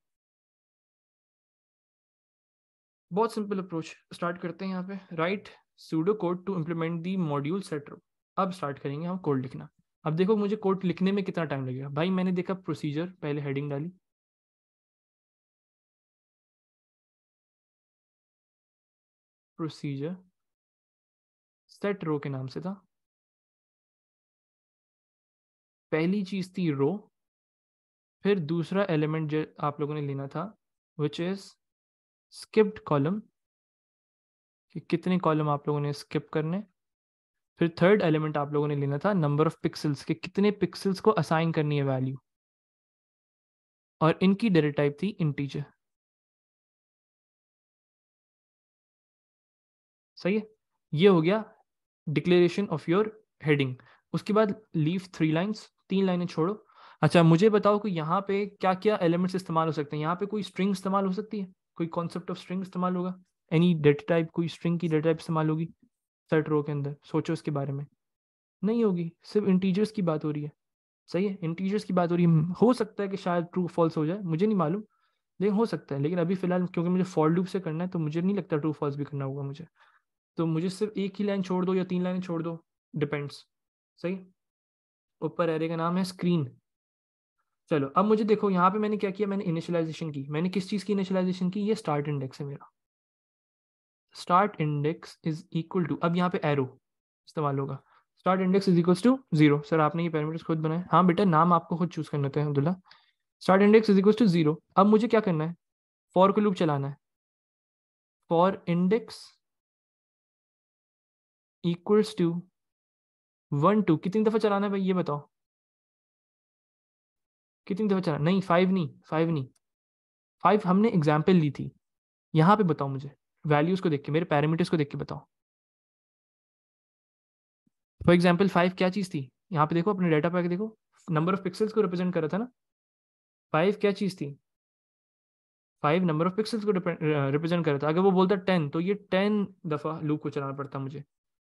बहुत सिंपल अप्रोच स्टार्ट करते हैं यहाँ पे write pseudo code to implement the module set row अब स्टार्ट करेंगे हम कोड लिखना अब देखो मुझे कोड लिखने में कितना टाइम लगेगा भाई मैंने देखा प्रोसीजर पहले हेडिंग डाली प्रोसीजर सेट रो के नाम से था पहली चीज थी रो फिर दूसरा एलिमेंट जो आप लोगों ने लेना था विच इज स्किप्ड कॉलम कि कितने कॉलम आप लोगों ने स्किप करने फिर थर्ड एलिमेंट आप लोगों ने लेना था नंबर ऑफ पिक्सल्स के कितने पिक्सल्स को असाइन करनी है वैल्यू और इनकी डेटा टाइप थी इंटीजर सही है ये हो गया डिक्लेरेशन ऑफ योर हेडिंग उसके बाद लीव थ्री लाइन्स तीन लाइनें छोड़ो अच्छा मुझे बताओ कि यहाँ पे क्या क्या एलिमेंट्स इस्तेमाल हो सकते हैं यहाँ पे कोई स्ट्रिंग इस्तेमाल हो सकती है कोई कॉन्सेप्ट ऑफ स्ट्रिंग इस्तेमाल होगा एनी डेटा टाइप कोई स्ट्रिंग की डेटा टाइप इस्तेमाल होगी सर्ट रो के अंदर सोचो इसके बारे में नहीं होगी सिर्फ इंटीजर्स की बात हो रही है सही है इंटीजर्स की बात हो रही है हम्म, हो सकता है कि शायद ट्रू फॉल्स हो जाए मुझे नहीं मालूम लेकिन हो सकता है लेकिन अभी फिलहाल क्योंकि मुझे फॉल्ट लूप से करना है तो मुझे नहीं लगता ट्रू फॉल्स भी करना होगा मुझे तो मुझे सिर्फ एक ही लाइन छोड़ दो या तीन लाइन छोड़ दो डिपेंड्स सही ऊपर एरे का नाम है स्क्रीन चलो अब मुझे देखो यहाँ पे मैंने क्या किया मैंने इनिशियलाइजेशन की मैंने किस चीज़ की इनिशियलाइजेशन की ये स्टार्ट इंडेक्स है मेरा start index is equal to अब यहाँ पे एरो इस्तेमाल होगा start index is equal to zero sir आपने ये पैरामीटर्स खुद बनाए हाँ बेटा नाम आपको खुद चूज करना होता है Abdullah start index is equals to zero अब मुझे क्या करना है फॉर को लूप चलाना है for index equals to one to कितनी दफा चलाना है भाई ये बताओ कितनी दफा चलाना नहीं फाइव नहीं फाइव नहीं फाइव हमने एग्जाम्पल ली थी यहाँ पे बताओ मुझे वैल्यूज को देख के मेरे पैरामीटर्स को देख के बताओ फॉर एग्जाम्पल फाइव क्या चीज़ थी यहाँ पे देखो अपने डेटा पैक देखो नंबर ऑफ पिक्सल्स को रिप्रेजेंट कर रहा था ना फाइव क्या चीज़ थी फाइव नंबर ऑफ पिक्सल्स को रिप्रेजेंट कर रहा था अगर वो बोलता टेन तो ये टेन दफ़ा लूप को चलाना पड़ता मुझे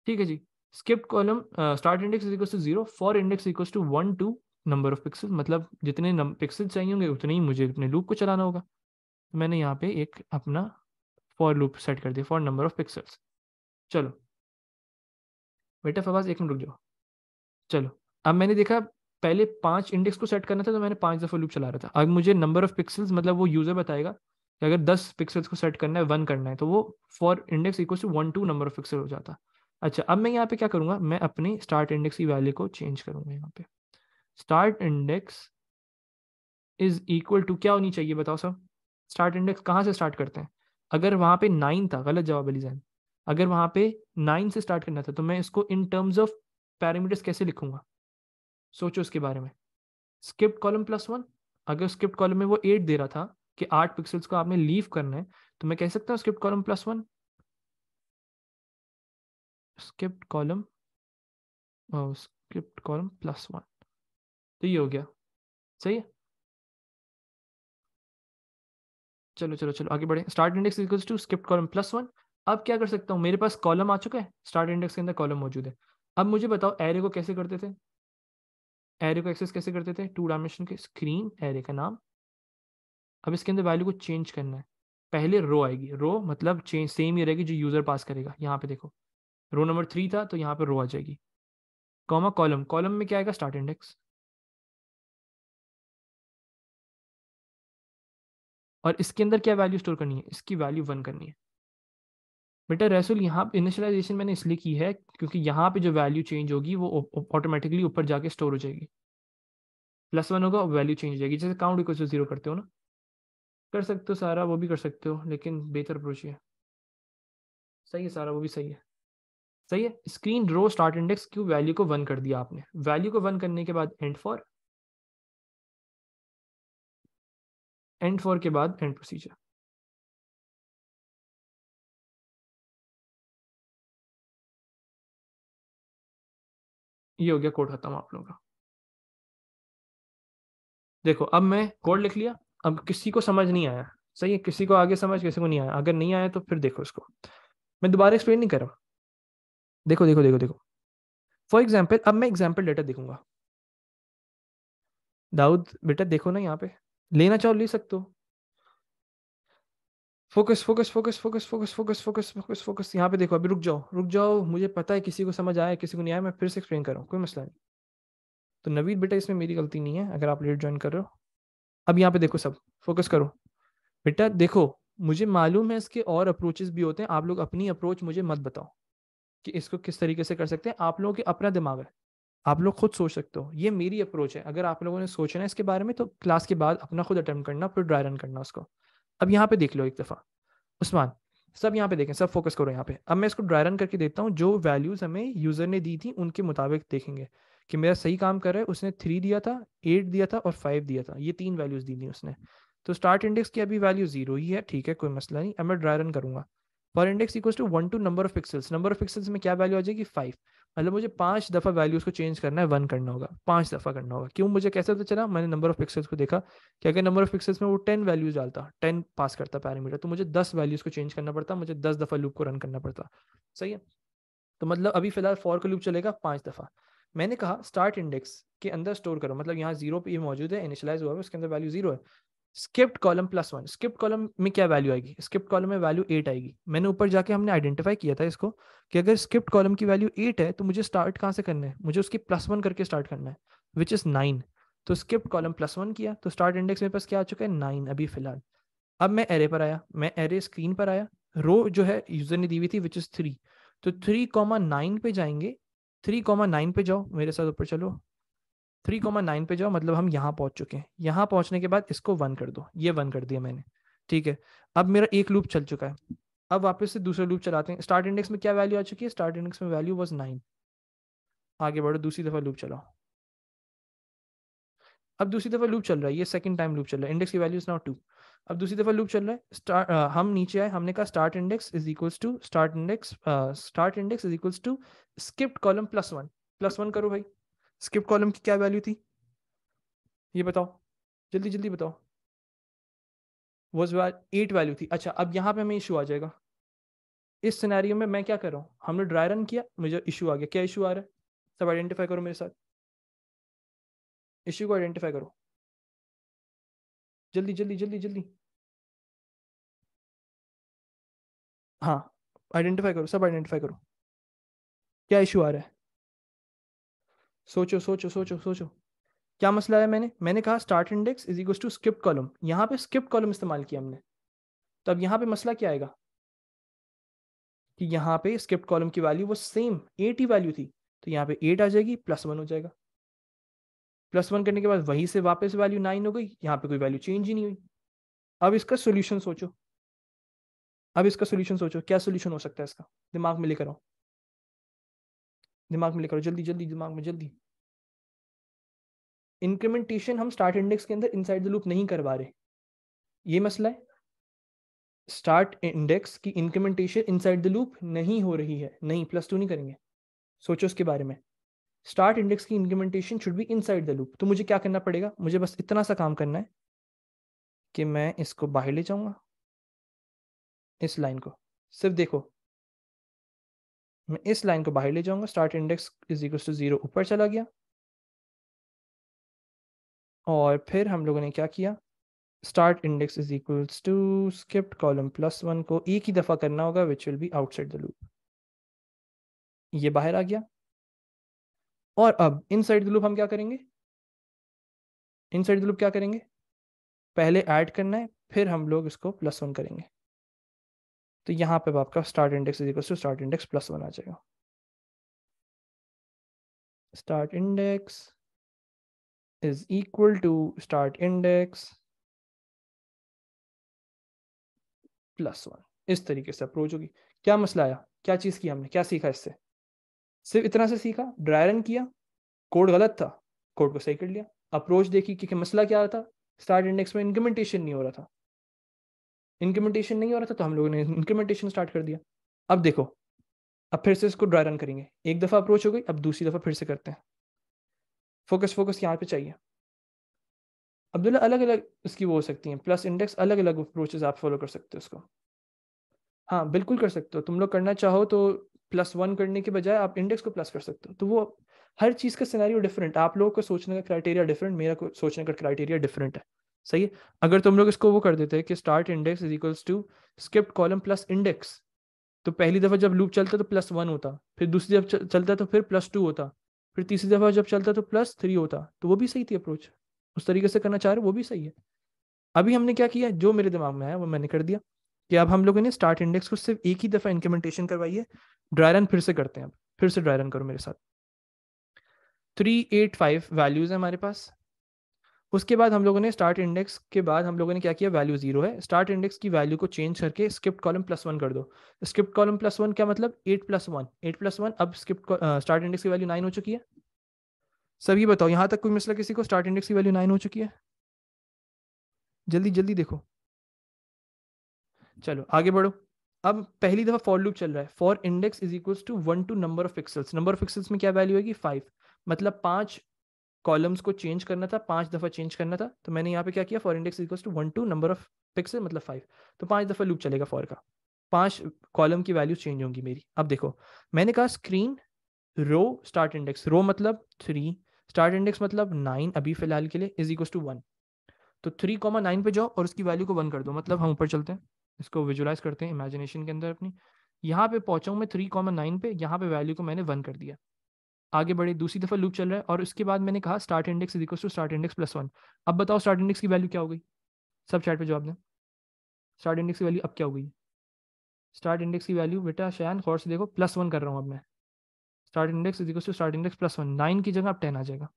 ठीक है जी skipped column start index equal to zero for index equal to one to number of pixel मतलब जितने पिक्सल चाहिए होंगे उतने ही मुझे अपने लूप को चलाना होगा मैंने यहाँ पे एक अपना फॉर लूप सेट कर दिया फॉर नंबर ऑफ पिक्सल्स चलो बेटा फवाज एक मिनट रुक जाओ चलो अब मैंने देखा पहले पांच इंडेक्स को सेट करना था तो मैंने पांच दफ़ा लूप चला रहा था अब मुझे नंबर ऑफ पिक्सल्स मतलब वो यूज़र बताएगा कि अगर दस पिक्सल्स को सेट करना है वन करना है तो वो for index equal to one to number of pixel हो जाता अच्छा अब मैं यहाँ पे क्या करूँगा मैं अपनी स्टार्ट इंडेक्स की वैल्यू को चेंज करूँगा यहाँ पे start index is equal to क्या होनी चाहिए बताओ सर स्टार्ट इंडेक्स कहाँ से स्टार्ट करते हैं अगर वहां पे नाइन था गलत जवाब अली जैन अगर वहां पे नाइन से स्टार्ट करना था तो मैं इसको इन टर्म्स ऑफ पैरामीटर्स कैसे लिखूंगा सोचो इसके बारे में स्किप्ट कॉलम प्लस वन अगर स्किप्ट कॉलम में वो एट दे रहा था कि आठ पिक्सल्स को आपने लीव करना है तो मैं कह सकता हूँ skipped column plus one skipped column script column plus one तो ये हो गया सही है चलो चलो चलो आगे बढ़े start index equals to skipped column plus one अब क्या कर सकता हूँ मेरे पास कॉलम आ चुका है स्टार्ट इंडेक्स के अंदर कॉलम मौजूद है अब मुझे बताओ एरे को कैसे करते थे एरे को एक्सेस कैसे करते थे टू डायमेंशन के स्क्रीन एरे का नाम अब इसके अंदर वैल्यू को चेंज करना है पहले रो आएगी रो मतलब चेंज सेम ही रहेगी जो यूज़र पास करेगा यहाँ पे देखो रो नंबर थ्री था तो यहाँ पे रो आ जाएगी कॉमा कॉलम कॉलम में क्या आएगा स्टार्ट इंडेक्स और इसके अंदर क्या वैल्यू स्टोर करनी है इसकी वैल्यू वन करनी है बेटा रेसुल यहाँ पे इनिशलाइजेशन मैंने इसलिए की है क्योंकि यहाँ पे जो वैल्यू चेंज होगी वो ऑटोमेटिकली ऊपर जाके स्टोर हो जाएगी प्लस वन होगा वैल्यू चेंज हो जाएगी जैसे काउंट इक्वल टू जीरो करते हो ना कर सकते हो सारा वो भी कर सकते हो लेकिन बेहतर अप्रोच है सही है सारा वो भी सही है सही है स्क्रीन रो स्टार्ट इंडेक्स क्यों वैल्यू को वन कर दिया आपने वैल्यू को वन करने के बाद एंड फॉर एंड फोर के बाद एंड प्रोसीजर ये हो गया कोड खत्म आप लोगों का देखो अब मैं कोड लिख लिया अब किसी को समझ नहीं आया सही है किसी को आगे समझ किसी को नहीं आया अगर नहीं आया तो फिर देखो इसको मैं दोबारा एक्सप्लेन नहीं कर रहा देखो देखो देखो देखो फॉर एग्जाम्पल अब मैं एग्जाम्पल लेटर देखूंगा दाऊद बेटा देखो ना यहाँ पे लेना चाहो ले सकते हो focus focus focus focus focus focus focus focus focus यहाँ पे देखो अभी रुक जाओ रुक जाओ मुझे पता है किसी को समझ आया किसी को नहीं आया मैं फिर से एक्सप्लेन कर रहा हूँ कोई मसला नहीं तो नवीद बेटा इसमें मेरी गलती नहीं है अगर आप लेट ज्वाइन कर रहे हो अब यहाँ पे देखो सब फोकस करो बेटा देखो मुझे मालूम है इसके और अप्रोचेस भी होते हैं आप लोग अपनी अप्रोच मुझे मत बताओ कि इसको किस तरीके से कर सकते हैं आप लोगों के अपना दिमाग है आप लोग खुद सोच सकते हो ये मेरी अप्रोच है अगर आप लोगों ने सोचना है इसके बारे में तो क्लास के बाद अपना खुद अटेम्प्ट करना फिर ड्राई रन करना उसको अब यहाँ पे देख लो एक दफ़ा उस्मान सब यहाँ पे देखें सब फोकस करो यहाँ पे अब मैं इसको ड्राई रन करके देता हूँ जो वैल्यूज़ हमें यूज़र ने दी थी उनके मुताबिक देखेंगे कि मेरा सही काम कर रहा है उसने थ्री दिया था एट दिया था और फाइव दिया था ये तीन वैल्यूज़ दी थी उसने तो स्टार्ट इंडेक्स की अभी वैल्यू जीरो ही है ठीक है कोई मसला नहीं अब मैं ड्राई रन करूँगा पर index equal to one to number of pixels number of pixels में क्या वैल्यू आ जाएगी फाइव मतलब मुझे पांच दफा वैल्यू उसको चेंज करना है वन करना होगा पांच दफा करना होगा क्यों मुझे कैसे पता चला मैंने नंबर ऑफ पिक्सल्स को देखा क्या क्या नंबर ऑफ पिक्सल्स में वो टेन वैल्यूज डालता टेन पास करता पैरामीटर तो मुझे दस वैल्यूज को चेंज करना पड़ता मुझे दस दफा लूप को रन करना पड़ता सही है तो मतलब अभी फिलहाल फॉर का लूप चलेगा पांच दफा मैंने कहा स्टार्ट इंडेक्स के अंदर स्टोर करो मतलब यहाँ जीरो पे मौजूद है इनिशलाइज हुआ है उसके अंदर वैल्यू जीरो है skipped column plus one skipped column में क्या वैल्यू आएगी स्किप्ड कॉलम में वैल्यू एट आएगी मैंने ऊपर जाके हमने आइडेंटिफाई किया था इसको कि अगर स्किप्ड कॉलम की वैल्यू एट है तो मुझे स्टार्ट कहाँ से करना है मुझे उसकी प्लस वन करके स्टार्ट करना है विच इज़ नाइन तो स्किप्ड कॉलम प्लस वन किया तो स्टार्ट इंडेक्स मेरे पास क्या आ चुका है नाइन अभी फिलहाल अब मैं एरे पर आया मैं एरे स्क्रीन पर आया रो जो है यूजर ने दी हुई थी विच इज़ थ्री तो थ्री कॉमा नाइन पे जाएंगे थ्री कॉमा नाइन पे जाओ मेरे साथ ऊपर चलो थ्री कोमा नाइन पे जाओ मतलब हम यहाँ पहुंच चुके हैं यहाँ पहुंचने के बाद इसको वन कर दो ये वन कर दिया मैंने ठीक है अब मेरा एक लूप चल चुका है अब वापस से दूसरा लूप चलाते हैं स्टार्ट इंडेक्स में क्या वैल्यू आ चुकी है स्टार्ट इंडेक्स में वैल्यू वॉज नाइन आगे बढ़ो दूसरी दफ़ा लूप चलाओ अब दूसरी दफ़ा लूप चल रहा है ये सेकंड टाइम लूप चल रहा है इंडेक्स की वैल्यू इज नॉट टू अब दूसरी दफ़ा लूप चल रहा है स्टार्ट हम नीचे आए हमने कहा start index is equals to start index start index is equals to skipped column plus one plus one करो भाई स्किप कॉलम की क्या वैल्यू थी ये बताओ जल्दी जल्दी बताओ वॉज एट वैल्यू थी अच्छा अब यहाँ पे हमें इशू आ जाएगा इस सिनेरियो में मैं क्या कर रहा हूँ हमने ड्राई रन किया मुझे इशू आ गया क्या इशू आ रहा है सब आइडेंटिफाई करो मेरे साथ इशू को आइडेंटिफाई करो जल्दी जल्दी जल्दी जल्दी हाँ आइडेंटिफाई करो सब आइडेंटिफाई करो क्या इशू आ रहा है सोचो सोचो सोचो सोचो क्या मसला है मैंने मैंने कहा start index is equal to skip column यहाँ पे स्किप कॉलम इस्तेमाल किया हमने तो अब यहाँ पे मसला क्या आएगा कि यहाँ पे स्किप कॉलम की वैल्यू वो सेम एट ही वैल्यू थी तो यहाँ पे एट आ जाएगी प्लस वन हो जाएगा प्लस वन करने के बाद वहीं से वापस वैल्यू नाइन हो गई यहाँ पे कोई वैल्यू चेंज ही नहीं हुई अब इसका सोल्यूशन सोचो अब इसका सोल्यूशन सोचो क्या सोल्यूशन हो सकता है इसका दिमाग में लेकर आओ दिमाग में लेकर जल्दी जल्दी दिमाग में जल्दी इंक्रीमेंटेशन हम स्टार्ट इंडेक्स के अंदर इनसाइड द लूप नहीं करवा रहे ये मसला है स्टार्ट इंडेक्स की इंक्रीमेंटेशन इनसाइड द लूप नहीं हो रही है नहीं प्लस टू नहीं करेंगे सोचो उसके बारे में स्टार्ट इंडेक्स की incrementation should be inside the loop तो मुझे क्या करना पड़ेगा मुझे बस इतना सा काम करना है कि मैं इसको बाहर ले जाऊंगा इस लाइन को सिर्फ देखो मैं इस लाइन को बाहर ले जाऊंगा start index is equal to zero ऊपर चला गया और फिर हम लोगों ने क्या किया start index is equals to skipped column plus one को एक ही दफ़ा करना होगा which will be outside the loop ये बाहर आ गया और अब इनसाइड द लूप हम क्या करेंगे इनसाइड द लूप क्या करेंगे पहले ऐड करना है फिर हम लोग इसको प्लस वन करेंगे तो यहाँ पे आपका start index is equals to start index plus one आ जाएगा start index is equal to start index plus one इस तरीके से अप्रोच होगी क्या मसला आया क्या चीज़ की हमने क्या सीखा इससे सिर्फ इतना से सीखा ड्राई रन किया कोड गलत था कोड को सही कर लिया अप्रोच देखी क्योंकि मसला क्या था स्टार्ट इंडेक्स में इंक्रीमेंटेशन नहीं हो रहा था इंक्रीमेंटेशन नहीं हो रहा था तो हम लोगों ने इंक्रीमेंटेशन स्टार्ट कर दिया अब देखो अब फिर से इसको ड्राई रन करेंगे एक दफ़ा अप्रोच हो गई अब दूसरी दफ़ा फिर से करते हैं फोकस फोकस यहाँ पे चाहिए अब्दुल्ला अलग अलग इसकी वो हो सकती हैं प्लस इंडेक्स अलग अलग अप्रोचेज आप फॉलो कर सकते हो उसको हाँ बिल्कुल कर सकते हो तुम लोग करना चाहो तो प्लस वन करने के बजाय आप इंडेक्स को प्लस कर सकते हो तो वो हर चीज़ का सिनेरियो डिफरेंट आप लोगों को सोचने का क्राइटेरिया डिफरेंट मेरा को सोचने का क्राइटेरिया डिफरेंट है सही है अगर तुम लोग इसको वो कर देते कि start index is equals to skipped column plus index तो पहली दफ़ा जब लूप चलता तो प्लस वन होता फिर दूसरी जब चलता तो फिर प्लस टू होता फिर तीसरी दफ़ा जब चलता तो प्लस थ्री होता तो वो भी सही थी अप्रोच उस तरीके से करना चाह रहे वो भी सही है अभी हमने क्या किया जो मेरे दिमाग में आया वो मैंने कर दिया कि अब हम लोगों ने स्टार्ट इंडेक्स को सिर्फ एक ही दफ़ा इंक्रीमेंटेशन करवाई है ड्राई रन फिर से करते हैं अब फिर से ड्राई रन करो मेरे साथ थ्री एट फाइव वैल्यूज़ है हमारे पास उसके बाद हम लोगों ने स्टार्ट इंडेक्स के बाद हम लोगों ने क्या किया वैल्यू जीरो है स्टार्ट इंडेक्स की वैल्यू को चेंज करके स्क्रिप्ट कॉलम प्लस वन कर दो स्क्रिप्ट कॉलम प्लस वन क्या मतलब eight plus one eight plus one अब स्क्रिप्ट स्टार्ट इंडेक्स की वैल्यू नाइन हो चुकी है सभी बताओ यहाँ तक कोई मसला किसी को स्टार्ट इंडेक्स की वैल्यू नाइन हो चुकी है जल्दी जल्दी देखो चलो आगे बढ़ो अब पहली दफा फॉर लूप चल रहा है for index is equal to one to number of pixels number of pixels में क्या वैल्यू होगी फाइव मतलब पांच कॉलम्स को चेंज करना था पांच दफा चेंज करना था तो मैंने यहाँ पे क्या किया for index equal to one to number of pixel मतलब फाइव तो पांच दफा लूप चलेगा फॉर का पांच कॉलम की वैल्यूज चेंज होंगी मेरी अब देखो मैंने कहा screen row start index row मतलब थ्री स्टार्ट इंडेक्स मतलब नाइन अभी फिलहाल के लिए इज इक्वल टू वन तो थ्री कॉमा नाइन पे जाओ और उसकी वैल्यू को वन कर दो मतलब हम ऊपर चलते हैं इसको विजुलाइज करते हैं इमेजिनेशन के अंदर अपनी यहाँ पे पहुंचाऊँ मैं थ्री कॉमा नाइन पे यहाँ पे वैल्यू को मैंने वन कर दिया आगे बढ़े दूसरी दफ़ा लूप चल रहा है और उसके बाद मैंने कहा start index is equal to start index plus one अब बताओ स्टार्ट इंडेक्स की वैल्यू क्या हो गई सब चैट पे जवाब दें स्टार्ट इंडेक्स की वैल्यू अब क्या हो गई स्टार्ट इंडेक्स की वैल्यू बेटा शयान खौर से देखो प्लस वन कर रहा हूँ अब मैं start index is equal to start index plus one nine की जगह अब टेन आ जाएगा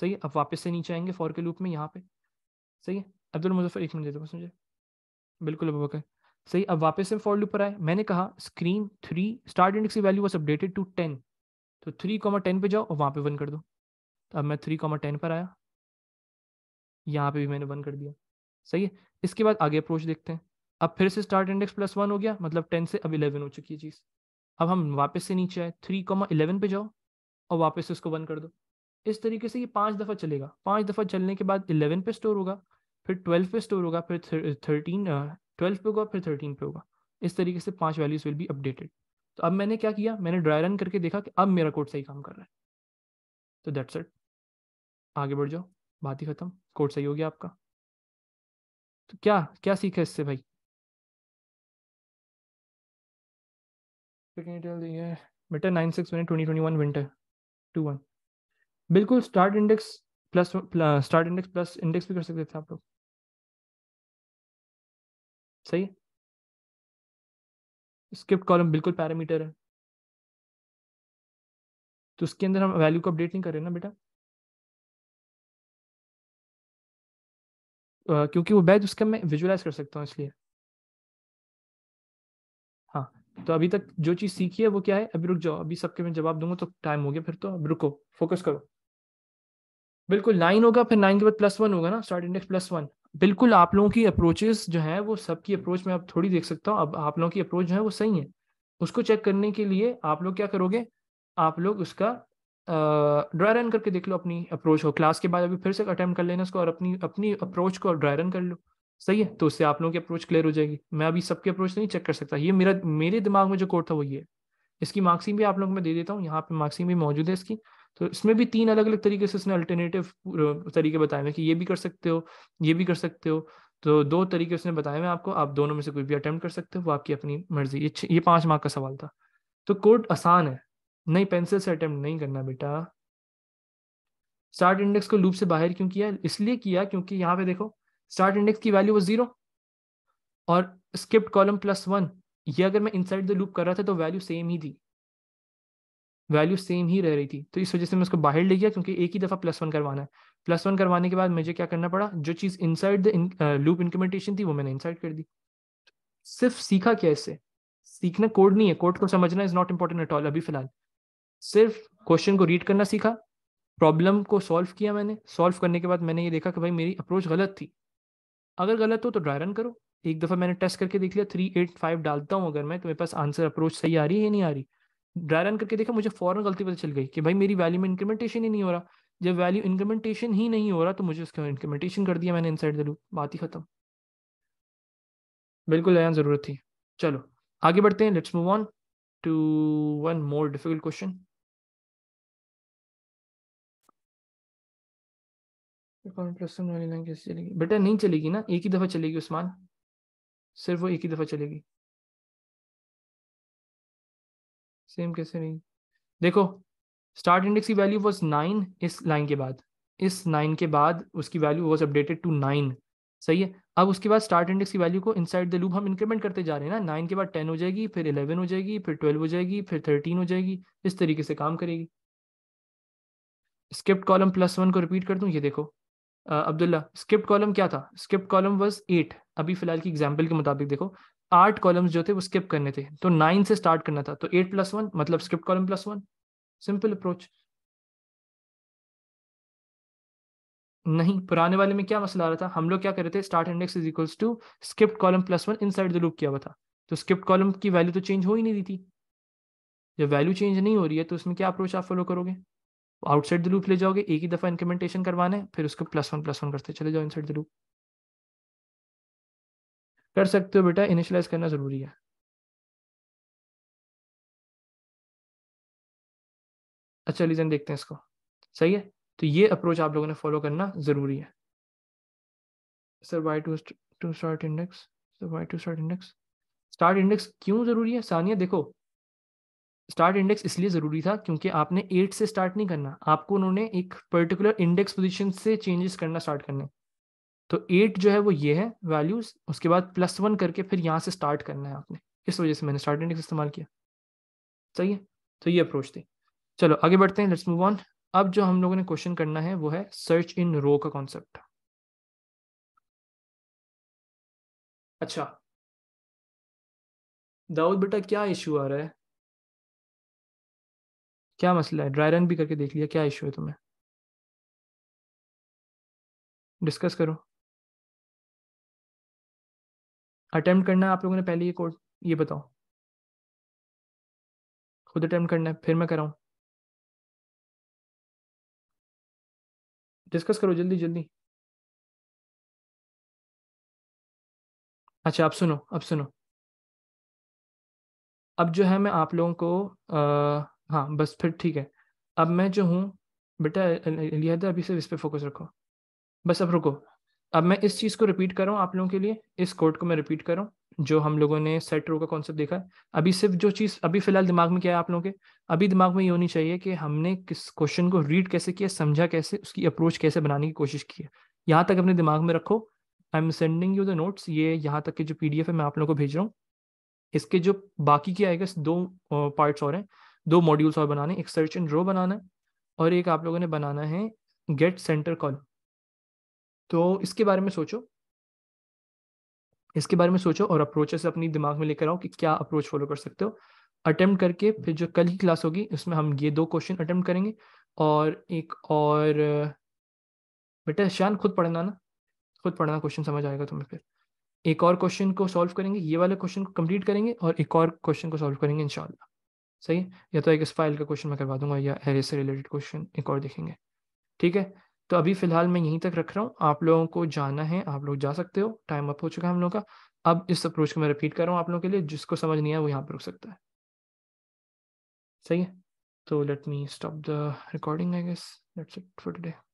सही है अब वापस से नीचे आएंगे फोर के लूप में यहाँ पे सही है अब्दुल मुजफ्फर एक मिनट दे दो बस मुझे बिल्कुल अब वक्त सही अब वापस से फॉर लूप पर आए मैंने कहा स्क्रीन थ्री स्टार्ट इंडेक्स की value was updated to ten तो थ्री कॉमा टेन पर जाओ और वहाँ पे वन कर दो तो अब मैं थ्री कॉमा टेन पर आया यहाँ पे भी मैंने वन कर दिया सही है इसके बाद आगे अप्रोच देखते हैं अब फिर से स्टार्ट इंडेक्स प्लस वन हो गया मतलब टेन से अब इलेवन हो चुकी है चीज़ अब हम वापस से नीचे आए थ्री कॉमा इलेवन पे जाओ और वापस से उसको वन कर दो इस तरीके से ये पांच दफ़ा चलेगा पांच दफ़ा चलने के बाद इलेवन पे स्टोर होगा फिर ट्वेल्व पे स्टोर होगा फिर थर्टीन ट्वेल्व पे होगा फिर थर्टीन पे होगा इस तरीके से पांच वैल्यूज विल बी अपडेटेड तो अब मैंने क्या किया मैंने ड्राई रन करके देखा कि अब मेरा कोड सही काम कर रहा है तो दैट्स इट आगे बढ़ जाओ बात ही खत्म कोड सही हो गया आपका तो क्या क्या सीखा इससे भाई बेटा nine six twenty twenty winter two one बिल्कुल start index plus start index plus index भी कर सकते थे आप लोग सही स्क्रिप्ट कॉलम बिल्कुल पैरामीटर है तो उसके अंदर हम वैल्यू को अपडेट नहीं कर रहे ना बेटा Uh, क्योंकि वो बैच उसका मैं विजुलाइज कर सकता हूँ इसलिए हाँ तो अभी तक जो चीज़ सीखी है वो क्या है अभी रुक जाओ अभी सबके मैं जवाब दूंगा तो टाइम हो गया फिर तो अब रुको फोकस करो बिल्कुल नाइन होगा फिर नाइन के बाद प्लस वन होगा ना स्टार्ट इंडेक्स प्लस वन बिल्कुल आप लोगों की अप्रोचेस जो है वो सबकी अप्रोच में आप थोड़ी देख सकता हूँ अब आप लोगों की अप्रोच जो है वो सही है उसको चेक करने के लिए आप लोग क्या करोगे आप लोग उसका ड्राई रन करके देख लो अपनी अप्रोच को क्लास के बाद अभी फिर से अटेम्प्ट कर लेना उसको और अपनी अपनी अप्रोच को ड्राई रन कर लो सही है तो उससे आप लोगों की अप्रोच क्लियर हो जाएगी मैं अभी सबके अप्रोच नहीं चेक कर सकता ये मेरा मेरे दिमाग में जो कोड था वो ये इसकी मार्क्सिंग भी आप लोगों को मैं दे देता हूँ यहाँ पे मार्क्सिंग भी मौजूद है इसकी तो इसमें भी तीन अलग अलग तरीके से उसने अल्टरनेटिव तरीके बताए हैं कि ये भी कर सकते हो ये भी कर सकते हो तो दो तरीके उसने बताए हैं आपको आप दोनों में से कोई भी अटैम्प्ट कर सकते हो वो आपकी अपनी मर्जी ये ये पाँच मार्क का सवाल था तो कोड आसान है नहीं पेंसिल से अटैम्प्ट नहीं करना बेटा स्टार्ट इंडेक्स को लूप से बाहर क्यों किया इसलिए किया क्योंकि यहाँ पे देखो स्टार्ट इंडेक्स की वैल्यू वो जीरो और स्किप्ट कॉलम प्लस वन ये अगर मैं इनसाइड द लूप कर रहा था तो वैल्यू सेम ही थी वैल्यू सेम ही रह रही थी तो इस वजह से मैं उसको बाहर ले गया क्योंकि एक ही दफ़ा प्लस वन करवाना है प्लस वन करवाने के बाद मुझे क्या करना पड़ा जो चीज़ इनसाइड द लूप इंक्रीमेंटेशन थी वो मैंने इनसाइड कर दी सिर्फ सीखा क्या इससे सीखना कोड नहीं है कोड को समझना is not important at all अभी फिलहाल सिर्फ क्वेश्चन को रीड करना सीखा प्रॉब्लम को सॉल्व किया मैंने सॉल्व करने के बाद मैंने ये देखा कि भाई मेरी अप्रोच गलत थी अगर गलत हो तो ड्राई रन करो एक दफ़ा मैंने टेस्ट करके देख लिया थ्री एट फाइव डालता हूँ अगर मैं तो मेरे पास आंसर अप्रोच सही आ रही है नहीं आ रही ड्राई रन करके देखा मुझे फॉरन गलती पता चल गई कि भाई मेरी वैल्यू में इंक्रीमेंटेशन ही नहीं हो रहा जब वैल्यू इंक्रीमेंटेशन ही नहीं हो रहा तो मुझे उसका इंक्रीमेंटेशन कर दिया मैंने इन साइड लूप बात ही खत्म बिल्कुल अन जरूरत थी चलो आगे बढ़ते हैं let's move on to one more difficult question बेटा नहीं चलेगी ना एक ही दफा चलेगी उस्मान सिर्फ वो एक ही दफा चलेगी सेम कैसे नहीं देखो स्टार्ट इंडेक्स की वैल्यू वॉज नाइन इस लाइन के बाद इस नाइन के बाद उसकी value was updated to nine सही है अब उसके बाद स्टार्ट इंडेक्स की वैल्यू को इनसाइड द लूप हम इंक्रीमेंट करते जा रहे हैं ना नाइन के बाद टेन हो जाएगी फिर इलेवन हो जाएगी फिर ट्वेल्व हो जाएगी फिर थर्टीन हो जाएगी इस तरीके से काम करेगी स्किप्ट कॉलम प्लस वन को रिपीट कर दूँ ये देखो अब्दुल्ला स्किप्ट कॉलम क्या था स्किप्ट कॉलम वॉज एट अभी फिलहाल की एग्जाम्पल के मुताबिक देखो आठ कॉलम्स जो थे वो स्किप करने थे तो नाइन से स्टार्ट करना था तो एट प्लस वन मतलब skip column plus one simple approach नहीं पुराने वाले में क्या मसला आ रहा था हम लोग क्या कर रहे थे start index is equals to skipped column plus one inside the loop किया हुआ था तो स्किप्ड कॉलम की वैल्यू तो चेंज हो ही नहीं रही थी जब वैल्यू चेंज नहीं हो रही है तो उसमें क्या अप्रोच आप फॉलो करोगे आउटसाइड द लूप ले जाओगे एक ही दफा इंक्रीमेंटेशन करवाना है फिर उसको प्लस वन प्लस वन करते चले जाओ इनसाइड द लूप कर सकते हो बेटा इनिशलाइज करना ज़रूरी है अच्छा रीज़न देखते हैं इसको सही है तो ये अप्रोच आप लोगों ने फॉलो करना ज़रूरी है sir why to to start index sir why to start index start index क्यों ज़रूरी है सानिया देखो स्टार्ट इंडेक्स इसलिए ज़रूरी था क्योंकि आपने एट से स्टार्ट नहीं करना आपको उन्होंने एक पर्टिकुलर इंडेक्स पोजिशन से चेंजेस करना स्टार्ट करने तो एट जो है वो ये है वैल्यूज उसके बाद प्लस वन करके फिर यहाँ से स्टार्ट करना है आपने इस वजह से मैंने स्टार्ट इंडेक्स इस्तेमाल किया सही है तो ये अप्रोच थी चलो आगे बढ़ते हैं लेट्स मूव ऑन अब जो हम लोगों ने क्वेश्चन करना है वो है सर्च इन रो का कॉन्सेप्ट अच्छा दाऊद बेटा क्या इशू आ रहा है क्या मसला है ड्राई रन भी करके देख लिया क्या इशू है तुम्हें डिस्कस करो अटेम्प्ट करना है आप लोगों ने पहले ये कोर्स ये बताओ खुद अटेम्प्ट करना है फिर मैं कराऊँ डिस्कस करो जल्दी जल्दी अच्छा आप सुनो अब सुनो अब जो है मैं आप लोगों को आ, हाँ बस फिर ठीक है अब मैं जो हूँ बेटा लिहाजा अभी से इस पर फोकस रखो बस अब रुको अब मैं इस चीज़ को रिपीट कर रहा हूँ आप लोगों के लिए इस कोड को मैं रिपीट कर रहा हूँ जो हम लोगों ने सेट रो का कॉन्सेप्ट देखा है अभी सिर्फ जो चीज़ अभी फिलहाल दिमाग में क्या है आप लोगों के अभी दिमाग में ये होनी चाहिए कि हमने किस क्वेश्चन को रीड कैसे किया समझा कैसे उसकी अप्रोच कैसे बनाने की कोशिश की है यहाँ तक अपने दिमाग में रखो I am sending you the notes ये यहाँ तक के जो पी है मैं आप लोगों को भेज रहा हूँ इसके जो बाकी क्या आएगा दो पार्ट्स और हैं दो मॉड्यूल्स और बनाने एक सर्च एंड रो बनाना है और एक आप लोगों ने बनाना है गेट सेंटर कॉलम तो इसके बारे में सोचो इसके बारे में सोचो और अप्रोचेस अपनी दिमाग में लेकर आओ कि क्या अप्रोच फॉलो कर सकते हो अटेम्प्ट करके फिर जो कल की क्लास होगी उसमें हम ये दो क्वेश्चन अटेम्प्ट करेंगे और एक और बेटा शान खुद पढ़ना ना खुद पढ़ना क्वेश्चन समझ आएगा तुम्हें फिर एक और क्वेश्चन को सॉल्व करेंगे ये वाले क्वेश्चन को कंप्लीट करेंगे और एक और क्वेश्चन को सॉल्व करेंगे इंशाल्लाह सही या तो एक इस फाइल का क्वेश्चन मैं करवा दूंगा या एरे से रिलेटेड क्वेश्चन एक और देखेंगे ठीक है तो अभी फ़िलहाल मैं यहीं तक रख रहा हूँ आप लोगों को जाना है आप लोग जा सकते हो टाइम अप हो चुका है हम लोगों का अब इस अप्रोच को मैं रिपीट कर रहा हूँ आप लोगों के लिए जिसको समझ नहीं आया वो यहाँ पर रुक सकता है सही है तो let me stop the recording I guess let's it for today